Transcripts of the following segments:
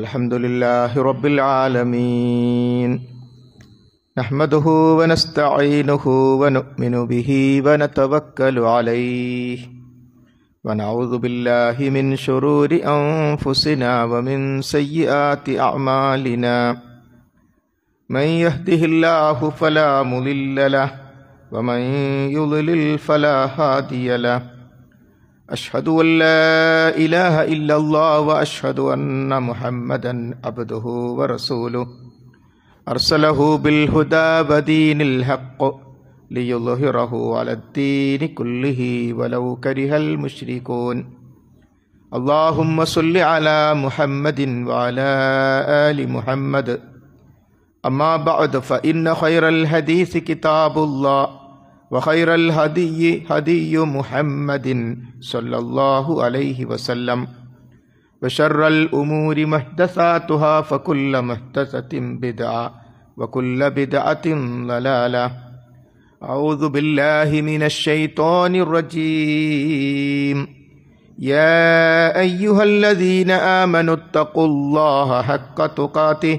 الحمد لله رب العالمين نحمده ونستعينه ونؤمن به ونتوكل عليه ونعوذ بالله من شرور أنفسنا ومن سيئات أعمالنا من يهده الله فلا مضل له ومن يضلل فلا هادي له أشهد أن لا إله إلا الله وأشهد أن محمدا عبده ورسوله أرسله بالهدى ودين الحق ليظهره على الدين كله ولو كره المشركون اللهم صل على محمد وعلى آل محمد أما بعد فإن خير الحديث كتاب الله وخير الهدي هدي محمد صلى الله عليه وسلم وشر الأمور محدثاتها فكل محدثة بدعة وكل بدعة ضلالة أعوذ بالله من الشيطان الرجيم يا أيها الذين آمنوا اتقوا الله حق تقاته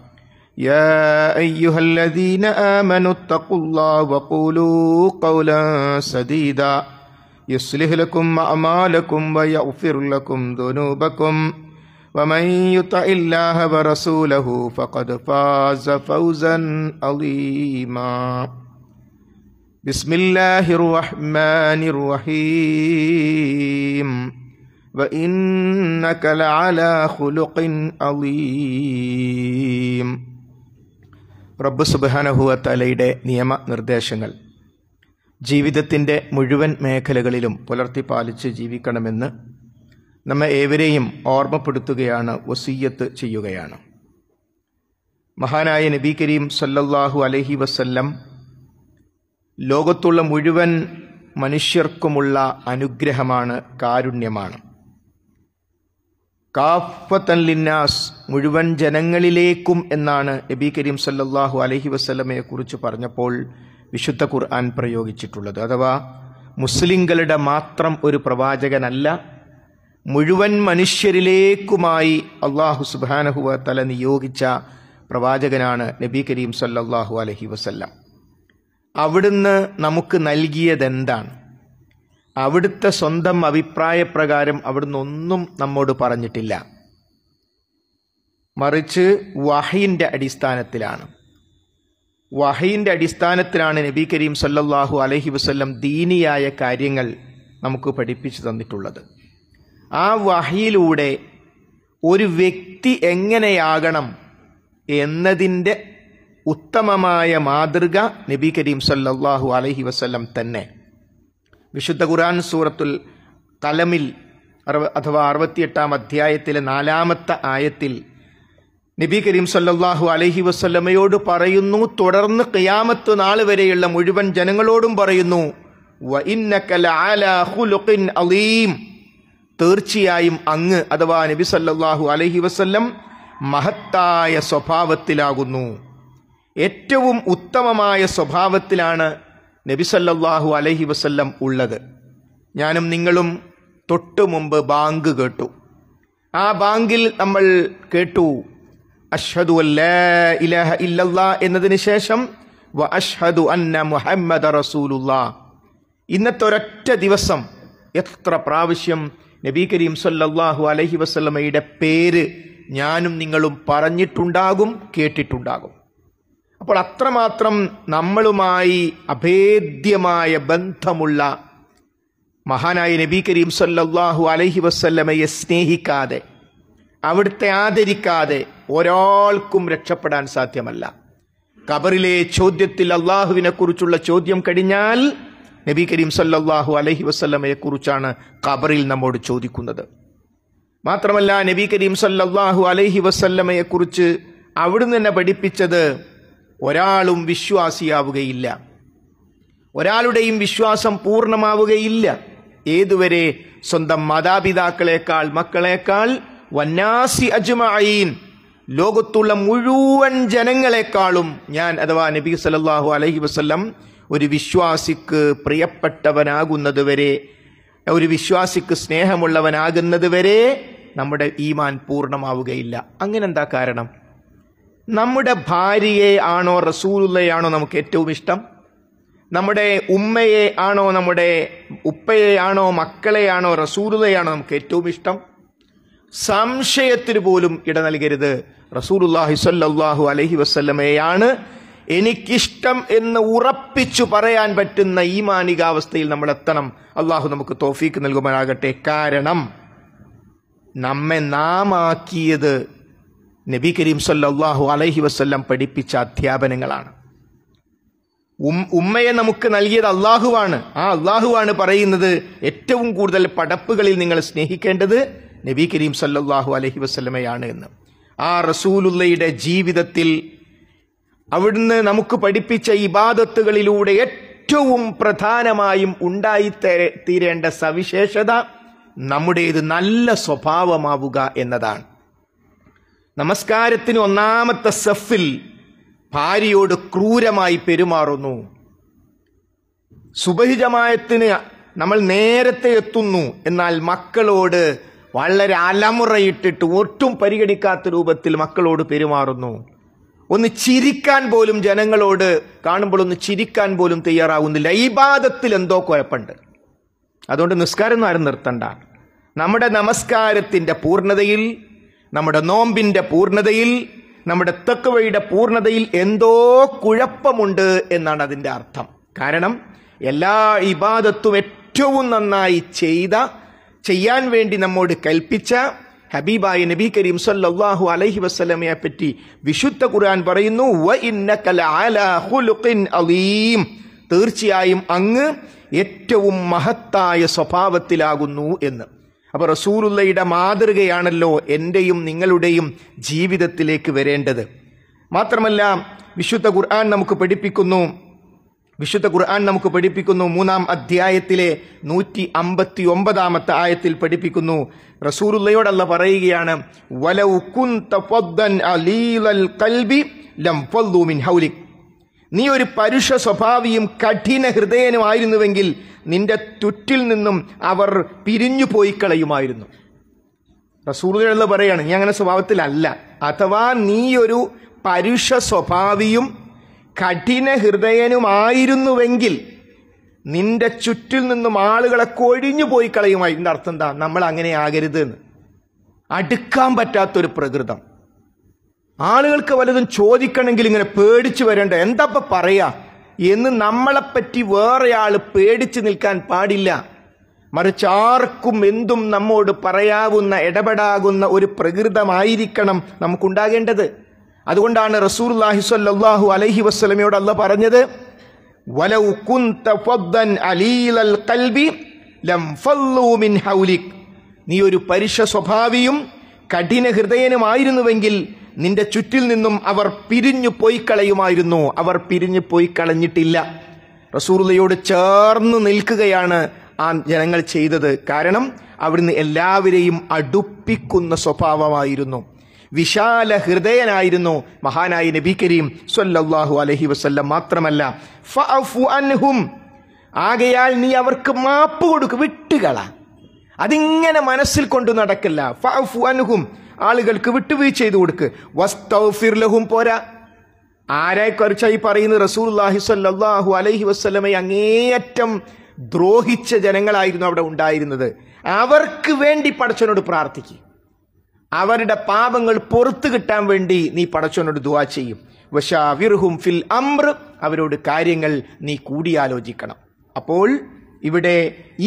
يا أيها الذين آمنوا اتقوا الله وقولوا قولا سديدا يصلح لكم أعمالكم ويغفر لكم ذنوبكم ومن يطع الله ورسوله فقد فاز فوزا عظيما بسم الله الرحمن الرحيم وإنك لعلى خلق عظيم റബ്ബ് സുബാനഹുവത്തലയുടെ നിയമനിർദ്ദേശങ്ങൾ ജീവിതത്തിൻ്റെ മുഴുവൻ മേഖലകളിലും പുലർത്തി പാലിച്ച് ജീവിക്കണമെന്ന് നമ്മെ ഏവരെയും ഓർമ്മപ്പെടുത്തുകയാണ് വസീയത്ത് ചെയ്യുകയാണ് മഹാനായ നബി കരീം സല്ലല്ലാഹു അലഹി വസല്ലം ലോകത്തുള്ള മുഴുവൻ മനുഷ്യർക്കുമുള്ള അനുഗ്രഹമാണ് കാരുണ്യമാണ് കാഫത്തല്ലിന്നാസ് മുഴുവൻ ജനങ്ങളിലേക്കും എന്നാണ് നബി കരീം സല്ലാഹു അലഹി കുറിച്ച് പറഞ്ഞപ്പോൾ വിശുദ്ധ ഖുർആൻ പ്രയോഗിച്ചിട്ടുള്ളത് അഥവാ മുസ്ലിങ്ങളുടെ മാത്രം ഒരു പ്രവാചകനല്ല മുഴുവൻ മനുഷ്യരിലേക്കുമായി അള്ളാഹു സുബാനഹുവ തല നിയോഗിച്ച പ്രവാചകനാണ് നബി കരീം സല്ലാഹു അലഹി വസ്ല്ലാം അവിടുന്ന് നമുക്ക് നൽകിയതെന്താണ് അവിടുത്തെ സ്വന്തം അഭിപ്രായപ്രകാരം അവിടുന്ന് ഒന്നും നമ്മോട് പറഞ്ഞിട്ടില്ല മറിച്ച് വഹയിൻ്റെ അടിസ്ഥാനത്തിലാണ് വഹയിൻ്റെ അടിസ്ഥാനത്തിലാണ് നബി കരീം സല്ലല്ലാഹു അലഹി വസ്ല്ലം ദീനിയായ കാര്യങ്ങൾ നമുക്ക് പഠിപ്പിച്ചു തന്നിട്ടുള്ളത് ആ വഹയിലൂടെ ഒരു വ്യക്തി എങ്ങനെയാകണം എന്നതിൻ്റെ ഉത്തമമായ മാതൃക നബി കരീം സല്ലല്ലാഹു അലഹി വസ്ല്ലം തന്നെ വിശുദ്ധ ഖുർആൻ സൂറത്തുൽ കലമിൽ അഥവാ അറുപത്തിയെട്ടാം അധ്യായത്തിലെ നാലാമത്തെ ആയത്തിൽ നബി കരീം സല്ലാഹു അലഹി വസ്ല്ലമയോട് പറയുന്നു തുടർന്ന് കയാമത്ത് നാൾ വരെയുള്ള മുഴുവൻ ജനങ്ങളോടും പറയുന്നു അലീം തീർച്ചയായും അങ്ങ് അഥവാ നബി സല്ലാഹു അലഹി വസ്ല്ലം മഹത്തായ സ്വഭാവത്തിലാകുന്നു ഏറ്റവും ഉത്തമമായ സ്വഭാവത്തിലാണ് നബിസല്ലാഹു അലഹി വസല്ലം ഉള്ളത് ഞാനും നിങ്ങളും തൊട്ടു മുമ്പ് ബാങ്ക് കേട്ടു ആ ബാങ്കിൽ നമ്മൾ കേട്ടു അഷ്ഹദു ഇലഹ ഇല്ലല്ലാ എന്നതിന് ശേഷം വ അഷ്ഹദു അന്ന മുഹമ്മദ് റസൂലുല്ലാ ഇന്നത്തെ ഒരൊറ്റ ദിവസം എത്ര പ്രാവശ്യം നബി കരീം സല്ലാഹു അലഹി വസ്ലമയുടെ പേര് ഞാനും നിങ്ങളും പറഞ്ഞിട്ടുണ്ടാകും കേട്ടിട്ടുണ്ടാകും അപ്പോൾ അത്രമാത്രം നമ്മളുമായി അഭേദ്യമായ ബന്ധമുള്ള മഹാനായ നബി കരീം സല്ലാഹു അലഹി വസ്ല്ലമയെ സ്നേഹിക്കാതെ അവിടുത്തെ ആദരിക്കാതെ ഒരാൾക്കും രക്ഷപ്പെടാൻ സാധ്യമല്ല കബറിലെ ചോദ്യത്തിൽ കുറിച്ചുള്ള ചോദ്യം കഴിഞ്ഞാൽ നബി കരീം സല്ലാഹു അലഹി കുറിച്ചാണ് കബറിൽ നമ്മോട് ചോദിക്കുന്നത് മാത്രമല്ല നബി കരീം സല്ലാഹു അലഹി കുറിച്ച് അവിടുന്ന് തന്നെ പഠിപ്പിച്ചത് ഒരാളും വിശ്വാസിയാവുകയില്ല ഒരാളുടെയും വിശ്വാസം പൂർണ്ണമാവുകയില്ല ഏതുവരെ സ്വന്തം മാതാപിതാക്കളെക്കാൾ മക്കളെക്കാൾ വന്നാസി അജ്മഅീൻ ലോകത്തുള്ള മുഴുവൻ ജനങ്ങളെക്കാളും ഞാൻ അഥവാ നബി സല്ലാഹു അലഹി വസ്ലം ഒരു വിശ്വാസിക്ക് പ്രിയപ്പെട്ടവനാകുന്നത് വരെ ഒരു വിശ്വാസിക്ക് സ്നേഹമുള്ളവനാകുന്നത് വരെ നമ്മുടെ ഈമാൻ പൂർണ്ണമാവുകയില്ല അങ്ങനെന്താ കാരണം നമ്മുടെ ഭാര്യയെ ആണോ റസൂലുള്ളയാണോ നമുക്ക് ഏറ്റവും ഇഷ്ടം നമ്മുടെ ഉമ്മയെ ആണോ നമ്മുടെ ഉപ്പയെ ആണോ മക്കളെയാണോ റസൂലുള്ളയാണോ നമുക്ക് ഏറ്റവും ഇഷ്ടം സംശയത്തിന് പോലും ഇട നൽകരുത് റസൂലുല്ലാഹി സല്ലാഹു അലഹി വസ്ല്ലമയാണ് എനിക്കിഷ്ടം എന്ന് ഉറപ്പിച്ചു പറയാൻ പറ്റുന്ന ഈ മാനികാവസ്ഥയിൽ നമ്മൾ എത്തണം അള്ളാഹു നമുക്ക് തോഫീക്ക് നൽകുമാനാകട്ടെ കാരണം നമ്മെ നാമാക്കിയത് നബി കരീം സല്ലാഹു അലൈഹി വസ്ല്ലാം പഠിപ്പിച്ച അധ്യാപനങ്ങളാണ് ഉമ്മയെ നമുക്ക് നൽകിയത് അള്ളാഹുവാണ് ആ അള്ളാഹുവാണ് പറയുന്നത് ഏറ്റവും കൂടുതൽ പടപ്പുകളിൽ നിങ്ങൾ സ്നേഹിക്കേണ്ടത് നബി കരീം സല്ലാഹു അലഹി വസ്ലമയാണ് എന്ന് ആ റസൂലുള്ളയുടെ ജീവിതത്തിൽ അവിടുന്ന് നമുക്ക് പഠിപ്പിച്ച ഇബാദത്തുകളിലൂടെ ഏറ്റവും പ്രധാനമായും ഉണ്ടായി തീരേണ്ട സവിശേഷത നമ്മുടേത് നല്ല സ്വഭാവമാവുക എന്നതാണ് നമസ്കാരത്തിന് ഒന്നാമത്തെ സഫിൽ ഭാര്യയോട് ക്രൂരമായി പെരുമാറുന്നു സുബഹിജമായത്തിന് നമ്മൾ നേരത്തെ എത്തുന്നു എന്നാൽ മക്കളോട് വളരെ അലമുറയിട്ടിട്ട് ഒട്ടും പരിഗണിക്കാത്ത രൂപത്തിൽ മക്കളോട് പെരുമാറുന്നു ഒന്ന് ചിരിക്കാൻ പോലും ജനങ്ങളോട് കാണുമ്പോൾ ഒന്ന് ചിരിക്കാൻ പോലും തയ്യാറാവുന്നില്ല ഈ ബാധത്തിൽ എന്തോ കുഴപ്പമുണ്ട് അതുകൊണ്ട് നിസ്കാരം ആരും നിർത്തണ്ട നമ്മുടെ നമസ്കാരത്തിൻ്റെ പൂർണ്ണതയിൽ നമ്മുടെ നോമ്പിൻ്റെ പൂർണ്ണതയിൽ നമ്മുടെ തെക്കുവയുടെ പൂർണ്ണതയിൽ എന്തോ കുഴപ്പമുണ്ട് എന്നാണ് അതിൻ്റെ അർത്ഥം കാരണം എല്ലാ ഇബാദത്തും ഏറ്റവും നന്നായി ചെയ്ത ചെയ്യാൻ വേണ്ടി നമ്മോട് കൽപ്പിച്ച ഹബീബായ നബി കരീം സല്ലാഹു അലൈഹി വസ്ലമയെ പറ്റി വിശുദ്ധ ഖുർആൻ പറയുന്നു അലീം തീർച്ചയായും അങ്ങ് ഏറ്റവും മഹത്തായ സ്വഭാവത്തിലാകുന്നു എന്ന് അപ്പൊ റസൂലുള്ളയുടെ മാതൃകയാണല്ലോ എൻ്റെയും നിങ്ങളുടെയും ജീവിതത്തിലേക്ക് വരേണ്ടത് മാത്രമല്ല വിശുദ്ധ ഖുർആൻ നമുക്ക് പഠിപ്പിക്കുന്നു വിശുദ്ധ ഖുർആൻ നമുക്ക് പഠിപ്പിക്കുന്നു മൂന്നാം അധ്യായത്തിലെ നൂറ്റി അമ്പത്തി ഒമ്പതാമത്തെ ആയത്തിൽ പഠിപ്പിക്കുന്നു റസൂറുള്ളയോടല്ല പറയുകയാണ് വലൗ കുൻ കൽബി ലം ഫല്ലു മിൻ ഹൗലിക് നീ ഒരു പരുഷ സ്വഭാവിയും കഠിന ഹൃദയനുമായിരുന്നുവെങ്കിൽ നിന്റെ തുറ്റിൽ നിന്നും അവർ പിരിഞ്ഞു പോയി കളയുമായിരുന്നു റസൂറുകളെന്ന് പറയാണ് നീ അങ്ങനെ സ്വഭാവത്തിലല്ല അഥവാ നീ ഒരു പരുഷ സ്വഭാവിയും കഠിന ഹൃദയനുമായിരുന്നുവെങ്കിൽ നിന്റെ ചുറ്റിൽ നിന്നും ആളുകളെ കൊഴിഞ്ഞു പോയി കളയുമായി എന്റെ അർത്ഥം എന്താ നമ്മൾ അങ്ങനെ ആകരുത് എന്ന് അടുക്കാൻ പറ്റാത്തൊരു പ്രകൃതം ആളുകൾക്ക് വലുതും ചോദിക്കണമെങ്കിൽ ഇങ്ങനെ പേടിച്ചു വരേണ്ട എന്താപ്പ പറയാ എന്ന് നമ്മളെപ്പറ്റി വേറെയാൾ പേടിച്ചു നിൽക്കാൻ പാടില്ല മറിച്ച് ആർക്കും എന്തും നമ്മോട് പറയാവുന്ന ഇടപെടാകുന്ന ഒരു പ്രകൃതമായിരിക്കണം നമുക്കുണ്ടാകേണ്ടത് അതുകൊണ്ടാണ് റസൂർലാഹി സല്ലാഹു അലൈഹി വസ്ലമയോട് അല്ല പറഞ്ഞത് ലം മിൻ നീ ഒരു പരുഷ സ്വഭാവിയും കഠിന ഹൃദയനുമായിരുന്നുവെങ്കിൽ നിന്റെ ചുറ്റിൽ നിന്നും അവർ പിരിഞ്ഞു പോയി കളയുമായിരുന്നു അവർ പിരിഞ്ഞു പോയി കളഞ്ഞിട്ടില്ല റസൂർലയോട് ചേർന്ന് നിൽക്കുകയാണ് ആ ജനങ്ങൾ ചെയ്തത് കാരണം അവിടുന്ന് എല്ലാവരെയും അടുപ്പിക്കുന്ന സ്വഭാവമായിരുന്നു വിശാല ഹൃദയനായിരുന്നു മഹാനായ നബി കരീം സൊല്ലാഹു അലഹി വസ്ല്ലം മാത്രമല്ല ഫഅഫു അൻഹും ആകയാൽ നീ അവർക്ക് മാപ്പ് കൊടുക്കും വിട്ടുകളാ അതിങ്ങനെ മനസ്സിൽ കൊണ്ട് നടക്കില്ല ഫുഅനുഹും ആളുകൾക്ക് വിട്ടുവീഴ്ച ചെയ്തു കൊടുക്ക് വസ്തൗഫിർലഹും പോരാ ആരെക്കുറിച്ചായി പറയുന്നത് റസൂല്ലാഹി സല്ലാഹു അലൈഹി വസ്ലമെ അങ്ങേയറ്റം ദ്രോഹിച്ച ജനങ്ങളായിരുന്നു അവിടെ ഉണ്ടായിരുന്നത് അവർക്ക് വേണ്ടി പടച്ചവനോട് പ്രാർത്ഥിക്കും അവരുടെ പാപങ്ങൾ പുറത്തു കിട്ടാൻ വേണ്ടി നീ പടച്ചവനോട് ദുവാ ചെയ്യും വഷാവിർഹും ഫിൽ അമ്ര അവരോട് കാര്യങ്ങൾ നീ കൂടിയാലോചിക്കണം അപ്പോൾ ഇവിടെ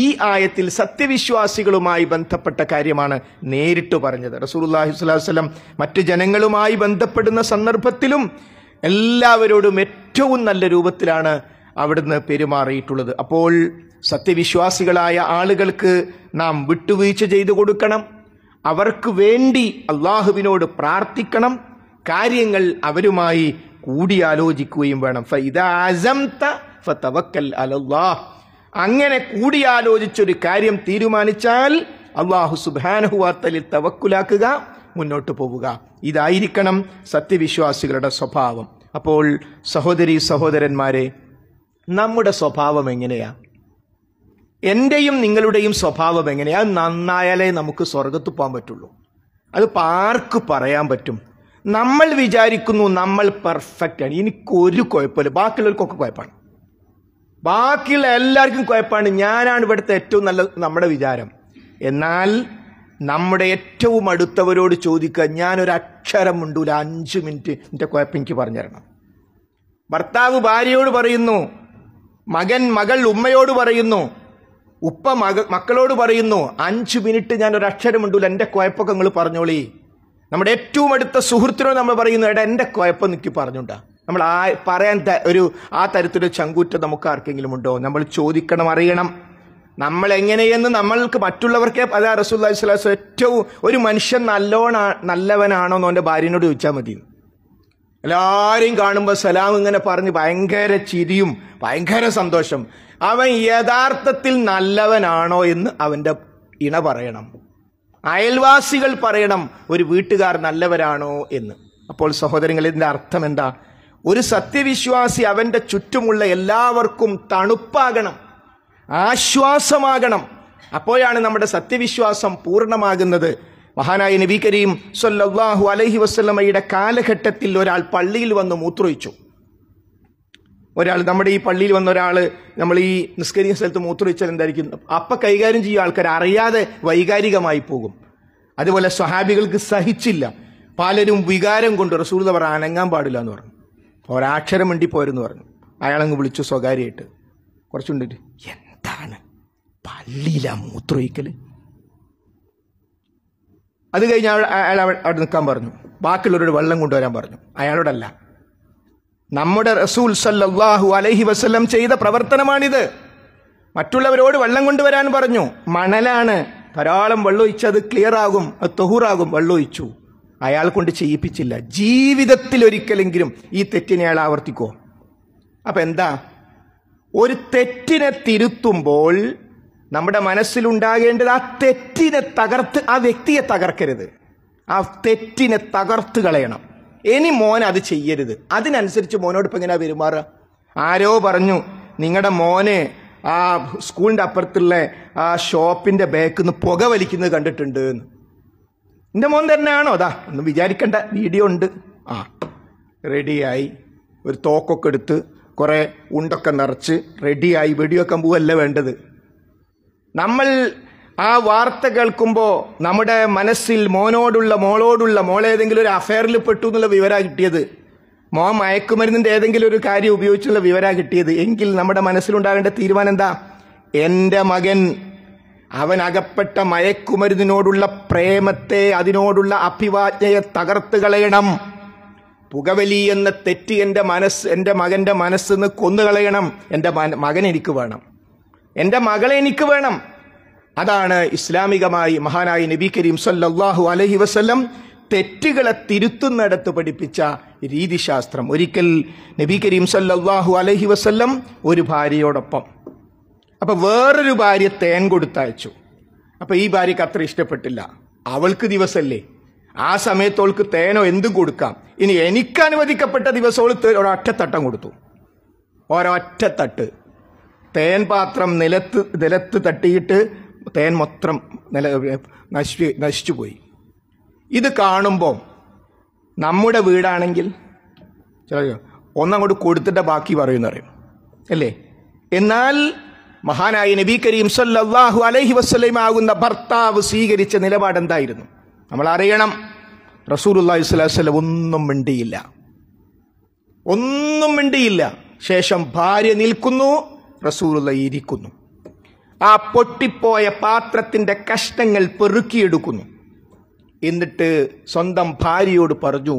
ഈ ആയത്തിൽ സത്യവിശ്വാസികളുമായി ബന്ധപ്പെട്ട കാര്യമാണ് നേരിട്ട് പറഞ്ഞത് റസൂലുല്ലാഹി സ്വലാസ്ലം മറ്റ് ജനങ്ങളുമായി ബന്ധപ്പെടുന്ന സന്ദർഭത്തിലും എല്ലാവരോടും ഏറ്റവും നല്ല രൂപത്തിലാണ് അവിടുന്ന് പെരുമാറിയിട്ടുള്ളത് അപ്പോൾ സത്യവിശ്വാസികളായ ആളുകൾക്ക് നാം വിട്ടുവീഴ്ച ചെയ്തു കൊടുക്കണം അവർക്ക് വേണ്ടി അള്ളാഹുവിനോട് പ്രാർത്ഥിക്കണം കാര്യങ്ങൾ അവരുമായി കൂടിയാലോചിക്കുകയും വേണം ഫൈദ അസംത ഫതവക്കൽ അലല്ലാഹ് അങ്ങനെ കൂടിയാലോചിച്ചൊരു കാര്യം തീരുമാനിച്ചാൽ അള്ളാഹു സുബാനഹുവാർത്തലിൽ തവക്കുലാക്കുക മുന്നോട്ട് പോവുക ഇതായിരിക്കണം സത്യവിശ്വാസികളുടെ സ്വഭാവം അപ്പോൾ സഹോദരി സഹോദരന്മാരെ നമ്മുടെ സ്വഭാവം എങ്ങനെയാ എൻ്റെയും നിങ്ങളുടെയും സ്വഭാവം എങ്ങനെയാ നന്നായാലേ നമുക്ക് സ്വർഗത്ത് പോകാൻ പറ്റുള്ളൂ അത് ആർക്ക് പറയാൻ പറ്റും നമ്മൾ വിചാരിക്കുന്നു നമ്മൾ പെർഫെക്റ്റ് ആണ് എനിക്കൊരു കുഴപ്പമില്ല ബാക്കിയുള്ളവർക്കൊക്കെ കുഴപ്പമാണ് ബാക്കിയുള്ള എല്ലാവർക്കും കുഴപ്പമാണ് ഞാനാണ് ഇവിടുത്തെ ഏറ്റവും നല്ല നമ്മുടെ വിചാരം എന്നാൽ നമ്മുടെ ഏറ്റവും അടുത്തവരോട് ചോദിക്കുക ഞാനൊരു അക്ഷരം ഉണ്ടൂല അഞ്ച് മിനിറ്റ് എൻ്റെ കുഴപ്പം എനിക്ക് പറഞ്ഞു തരണം ഭർത്താവ് ഭാര്യയോട് പറയുന്നു മകൻ മകൾ ഉമ്മയോട് പറയുന്നു ഉപ്പ മക മക്കളോട് പറയുന്നു അഞ്ച് മിനിറ്റ് ഞാൻ ഒരു അക്ഷരം ഉണ്ടൂല എൻ്റെ കുഴപ്പമൊക്കെ നിങ്ങൾ പറഞ്ഞോളി നമ്മുടെ ഏറ്റവും അടുത്ത സുഹൃത്തിനോട് നമ്മൾ പറയുന്നു എടാ എൻ്റെ കുഴപ്പം നിൽക്കി പറഞ്ഞുണ്ടാ നമ്മൾ ആ പറയാൻ ഒരു ആ തരത്തിലൊരു ചങ്കൂറ്റം നമുക്ക് ആർക്കെങ്കിലും ഉണ്ടോ നമ്മൾ ചോദിക്കണം അറിയണം നമ്മൾ എങ്ങനെയെന്ന് നമ്മൾക്ക് മറ്റുള്ളവർക്കേ അതാ റസൂല്ലി സ്വലാസ് ഏറ്റവും ഒരു മനുഷ്യൻ നല്ലോണാ നല്ലവനാണോ എന്ന് അവൻ്റെ ഭാര്യനോട് ചോദിച്ചാൽ മതി എല്ലാവരെയും കാണുമ്പോൾ സലാം ഇങ്ങനെ പറഞ്ഞ് ഭയങ്കര ചിരിയും ഭയങ്കര സന്തോഷം അവൻ യഥാർത്ഥത്തിൽ നല്ലവനാണോ എന്ന് അവൻ്റെ ഇണ പറയണം അയൽവാസികൾ പറയണം ഒരു വീട്ടുകാർ നല്ലവരാണോ എന്ന് അപ്പോൾ സഹോദരങ്ങൾ ഇതിൻ്റെ അർത്ഥം എന്താ ഒരു സത്യവിശ്വാസി അവൻ്റെ ചുറ്റുമുള്ള എല്ലാവർക്കും തണുപ്പാകണം ആശ്വാസമാകണം അപ്പോഴാണ് നമ്മുടെ സത്യവിശ്വാസം പൂർണ്ണമാകുന്നത് മഹാനായ നബി കരീം സൊല്ലാഹു അലഹി വസ്ലമയുടെ കാലഘട്ടത്തിൽ ഒരാൾ പള്ളിയിൽ വന്ന് മൂത്രൊഴിച്ചു ഒരാൾ നമ്മുടെ ഈ പള്ളിയിൽ വന്ന ഒരാൾ നമ്മൾ ഈ നിസ്കരിക്കുന്ന സ്ഥലത്ത് മൂത്രൊഴിച്ചാൽ എന്തായിരിക്കും അപ്പം കൈകാര്യം ചെയ്യുക ആൾക്കാർ അറിയാതെ വൈകാരികമായി പോകും അതുപോലെ സ്വഹാബികൾക്ക് സഹിച്ചില്ല പലരും വികാരം കൊണ്ട് റസൂർ അവർ അനങ്ങാൻ പാടില്ല എന്ന് പറഞ്ഞു ഒരാക്ഷരം വേണ്ടി പോരെന്ന് പറഞ്ഞു അയാളങ്ങ് വിളിച്ചു സ്വകാര്യമായിട്ട് കുറച്ചുണ്ടിട്ട് എന്താണ് പള്ളിയിലാ മൂത്രൊഴിക്കൽ അത് കഴിഞ്ഞ് അയാൾ അവിടെ നിൽക്കാൻ പറഞ്ഞു ബാക്കിയുള്ളവരോട് വെള്ളം കൊണ്ടുവരാൻ പറഞ്ഞു അയാളോടല്ല നമ്മുടെ റസൂൽ സല്ലാഹു അലൈഹി വസ്ല്ലം ചെയ്ത പ്രവർത്തനമാണിത് മറ്റുള്ളവരോട് വെള്ളം കൊണ്ടുവരാൻ പറഞ്ഞു മണലാണ് ധാരാളം വെള്ളമൊഴിച്ച് അത് ക്ലിയർ ആകും അത് തൊഹൂറാകും വെള്ളമൊഴിച്ചു അയാൾ കൊണ്ട് ചെയ്യിപ്പിച്ചില്ല ജീവിതത്തിൽ ഒരിക്കലെങ്കിലും ഈ തെറ്റിനെ അയാൾ ആവർത്തിക്കോ അപ്പൊ എന്താ ഒരു തെറ്റിനെ തിരുത്തുമ്പോൾ നമ്മുടെ മനസ്സിലുണ്ടാകേണ്ടത് ആ തെറ്റിനെ തകർത്ത് ആ വ്യക്തിയെ തകർക്കരുത് ആ തെറ്റിനെ തകർത്ത് കളയണം ഇനി മോൻ അത് ചെയ്യരുത് അതിനനുസരിച്ച് മോനോട് ഇപ്പം പെരുമാറുക ആരോ പറഞ്ഞു നിങ്ങളുടെ മോനെ ആ സ്കൂളിൻ്റെ അപ്പുറത്തുള്ള ആ ഷോപ്പിൻ്റെ ബാക്കിൽ നിന്ന് പുക വലിക്കുന്നത് കണ്ടിട്ടുണ്ട് എന്ന് എൻ്റെ മോൻ തന്നെയാണോ അതാ ഒന്ന് വിചാരിക്കേണ്ട വീഡിയോ ഉണ്ട് ആ റെഡിയായി ഒരു തോക്കൊക്കെ എടുത്ത് കുറേ ഉണ്ടൊക്കെ നിറച്ച് റെഡിയായി വെടിവെക്കാൻ പോവല്ല വേണ്ടത് നമ്മൾ ആ വാർത്ത കേൾക്കുമ്പോൾ നമ്മുടെ മനസ്സിൽ മോനോടുള്ള മോളോടുള്ള മോളേതെങ്കിലും ഒരു അഫയറിൽ പെട്ടു എന്നുള്ള വിവരമാണ് കിട്ടിയത് മോൻ മയക്കുമരുന്നിൻ്റെ ഏതെങ്കിലും ഒരു കാര്യം ഉപയോഗിച്ചുള്ള വിവരമാണ് കിട്ടിയത് എങ്കിൽ നമ്മുടെ മനസ്സിലുണ്ടാകേണ്ട തീരുമാനം എന്താ എൻ്റെ മകൻ അവൻ അകപ്പെട്ട മയക്കുമരുന്നിനോടുള്ള പ്രേമത്തെ അതിനോടുള്ള അഭിവാജ്ഞയെ തകർത്ത് കളയണം പുകവലി എന്ന തെറ്റ് എൻ്റെ മനസ്സ് എൻ്റെ മകൻ്റെ മനസ്സ് നിന്ന് കൊന്നുകളയണം എൻ്റെ മകൻ എനിക്ക് വേണം എൻ്റെ മകളെ എനിക്ക് വേണം അതാണ് ഇസ്ലാമികമായി മഹാനായ നബി കരീം സല്ലാഹു അലഹി വസ്ലം തെറ്റുകളെ തിരുത്തുന്നിടത്ത് പഠിപ്പിച്ച രീതിശാസ്ത്രം ഒരിക്കൽ നബി കരീം സല്ലാഹു അലഹി വസ്ല്ലം ഒരു ഭാര്യയോടൊപ്പം അപ്പൊ വേറൊരു ഭാര്യ തേൻ കൊടുത്തയച്ചു അപ്പൊ ഈ ഭാര്യക്ക് അത്ര ഇഷ്ടപ്പെട്ടില്ല അവൾക്ക് ദിവസമല്ലേ ആ സമയത്ത് അവൾക്ക് തേനോ എന്തും കൊടുക്കാം ഇനി എനിക്ക് അനുവദിക്കപ്പെട്ട ദിവസം അവൾ ഒരൊറ്റത്തട്ടം കൊടുത്തു ഒരൊറ്റത്തട്ട് തേൻ പാത്രം നിലത്ത് നിലത്ത് തട്ടിയിട്ട് തേൻ മൊത്തം നില നശി നശിച്ചു പോയി ഇത് കാണുമ്പോൾ നമ്മുടെ വീടാണെങ്കിൽ ചില ഒന്നങ്ങോട്ട് കൊടുത്തിട്ട് ബാക്കി പറയുമെന്ന് അല്ലേ എന്നാൽ മഹാനായ നബി കരീം സല്ലാഹു അലൈഹി വസ്ലൈമാകുന്ന ഭർത്താവ് സ്വീകരിച്ച നിലപാടെന്തായിരുന്നു നമ്മൾ അറിയണം റസൂലുല്ലാഹി സ്വലാസ്വലം ഒന്നും മിണ്ടിയില്ല ഒന്നും മിണ്ടിയില്ല ശേഷം ഭാര്യ നിൽക്കുന്നു റസൂലുള്ള ഇരിക്കുന്നു ആ പൊട്ടിപ്പോയ പാത്രത്തിൻ്റെ കഷ്ണങ്ങൾ പെറുക്കിയെടുക്കുന്നു എന്നിട്ട് സ്വന്തം ഭാര്യയോട് പറഞ്ഞു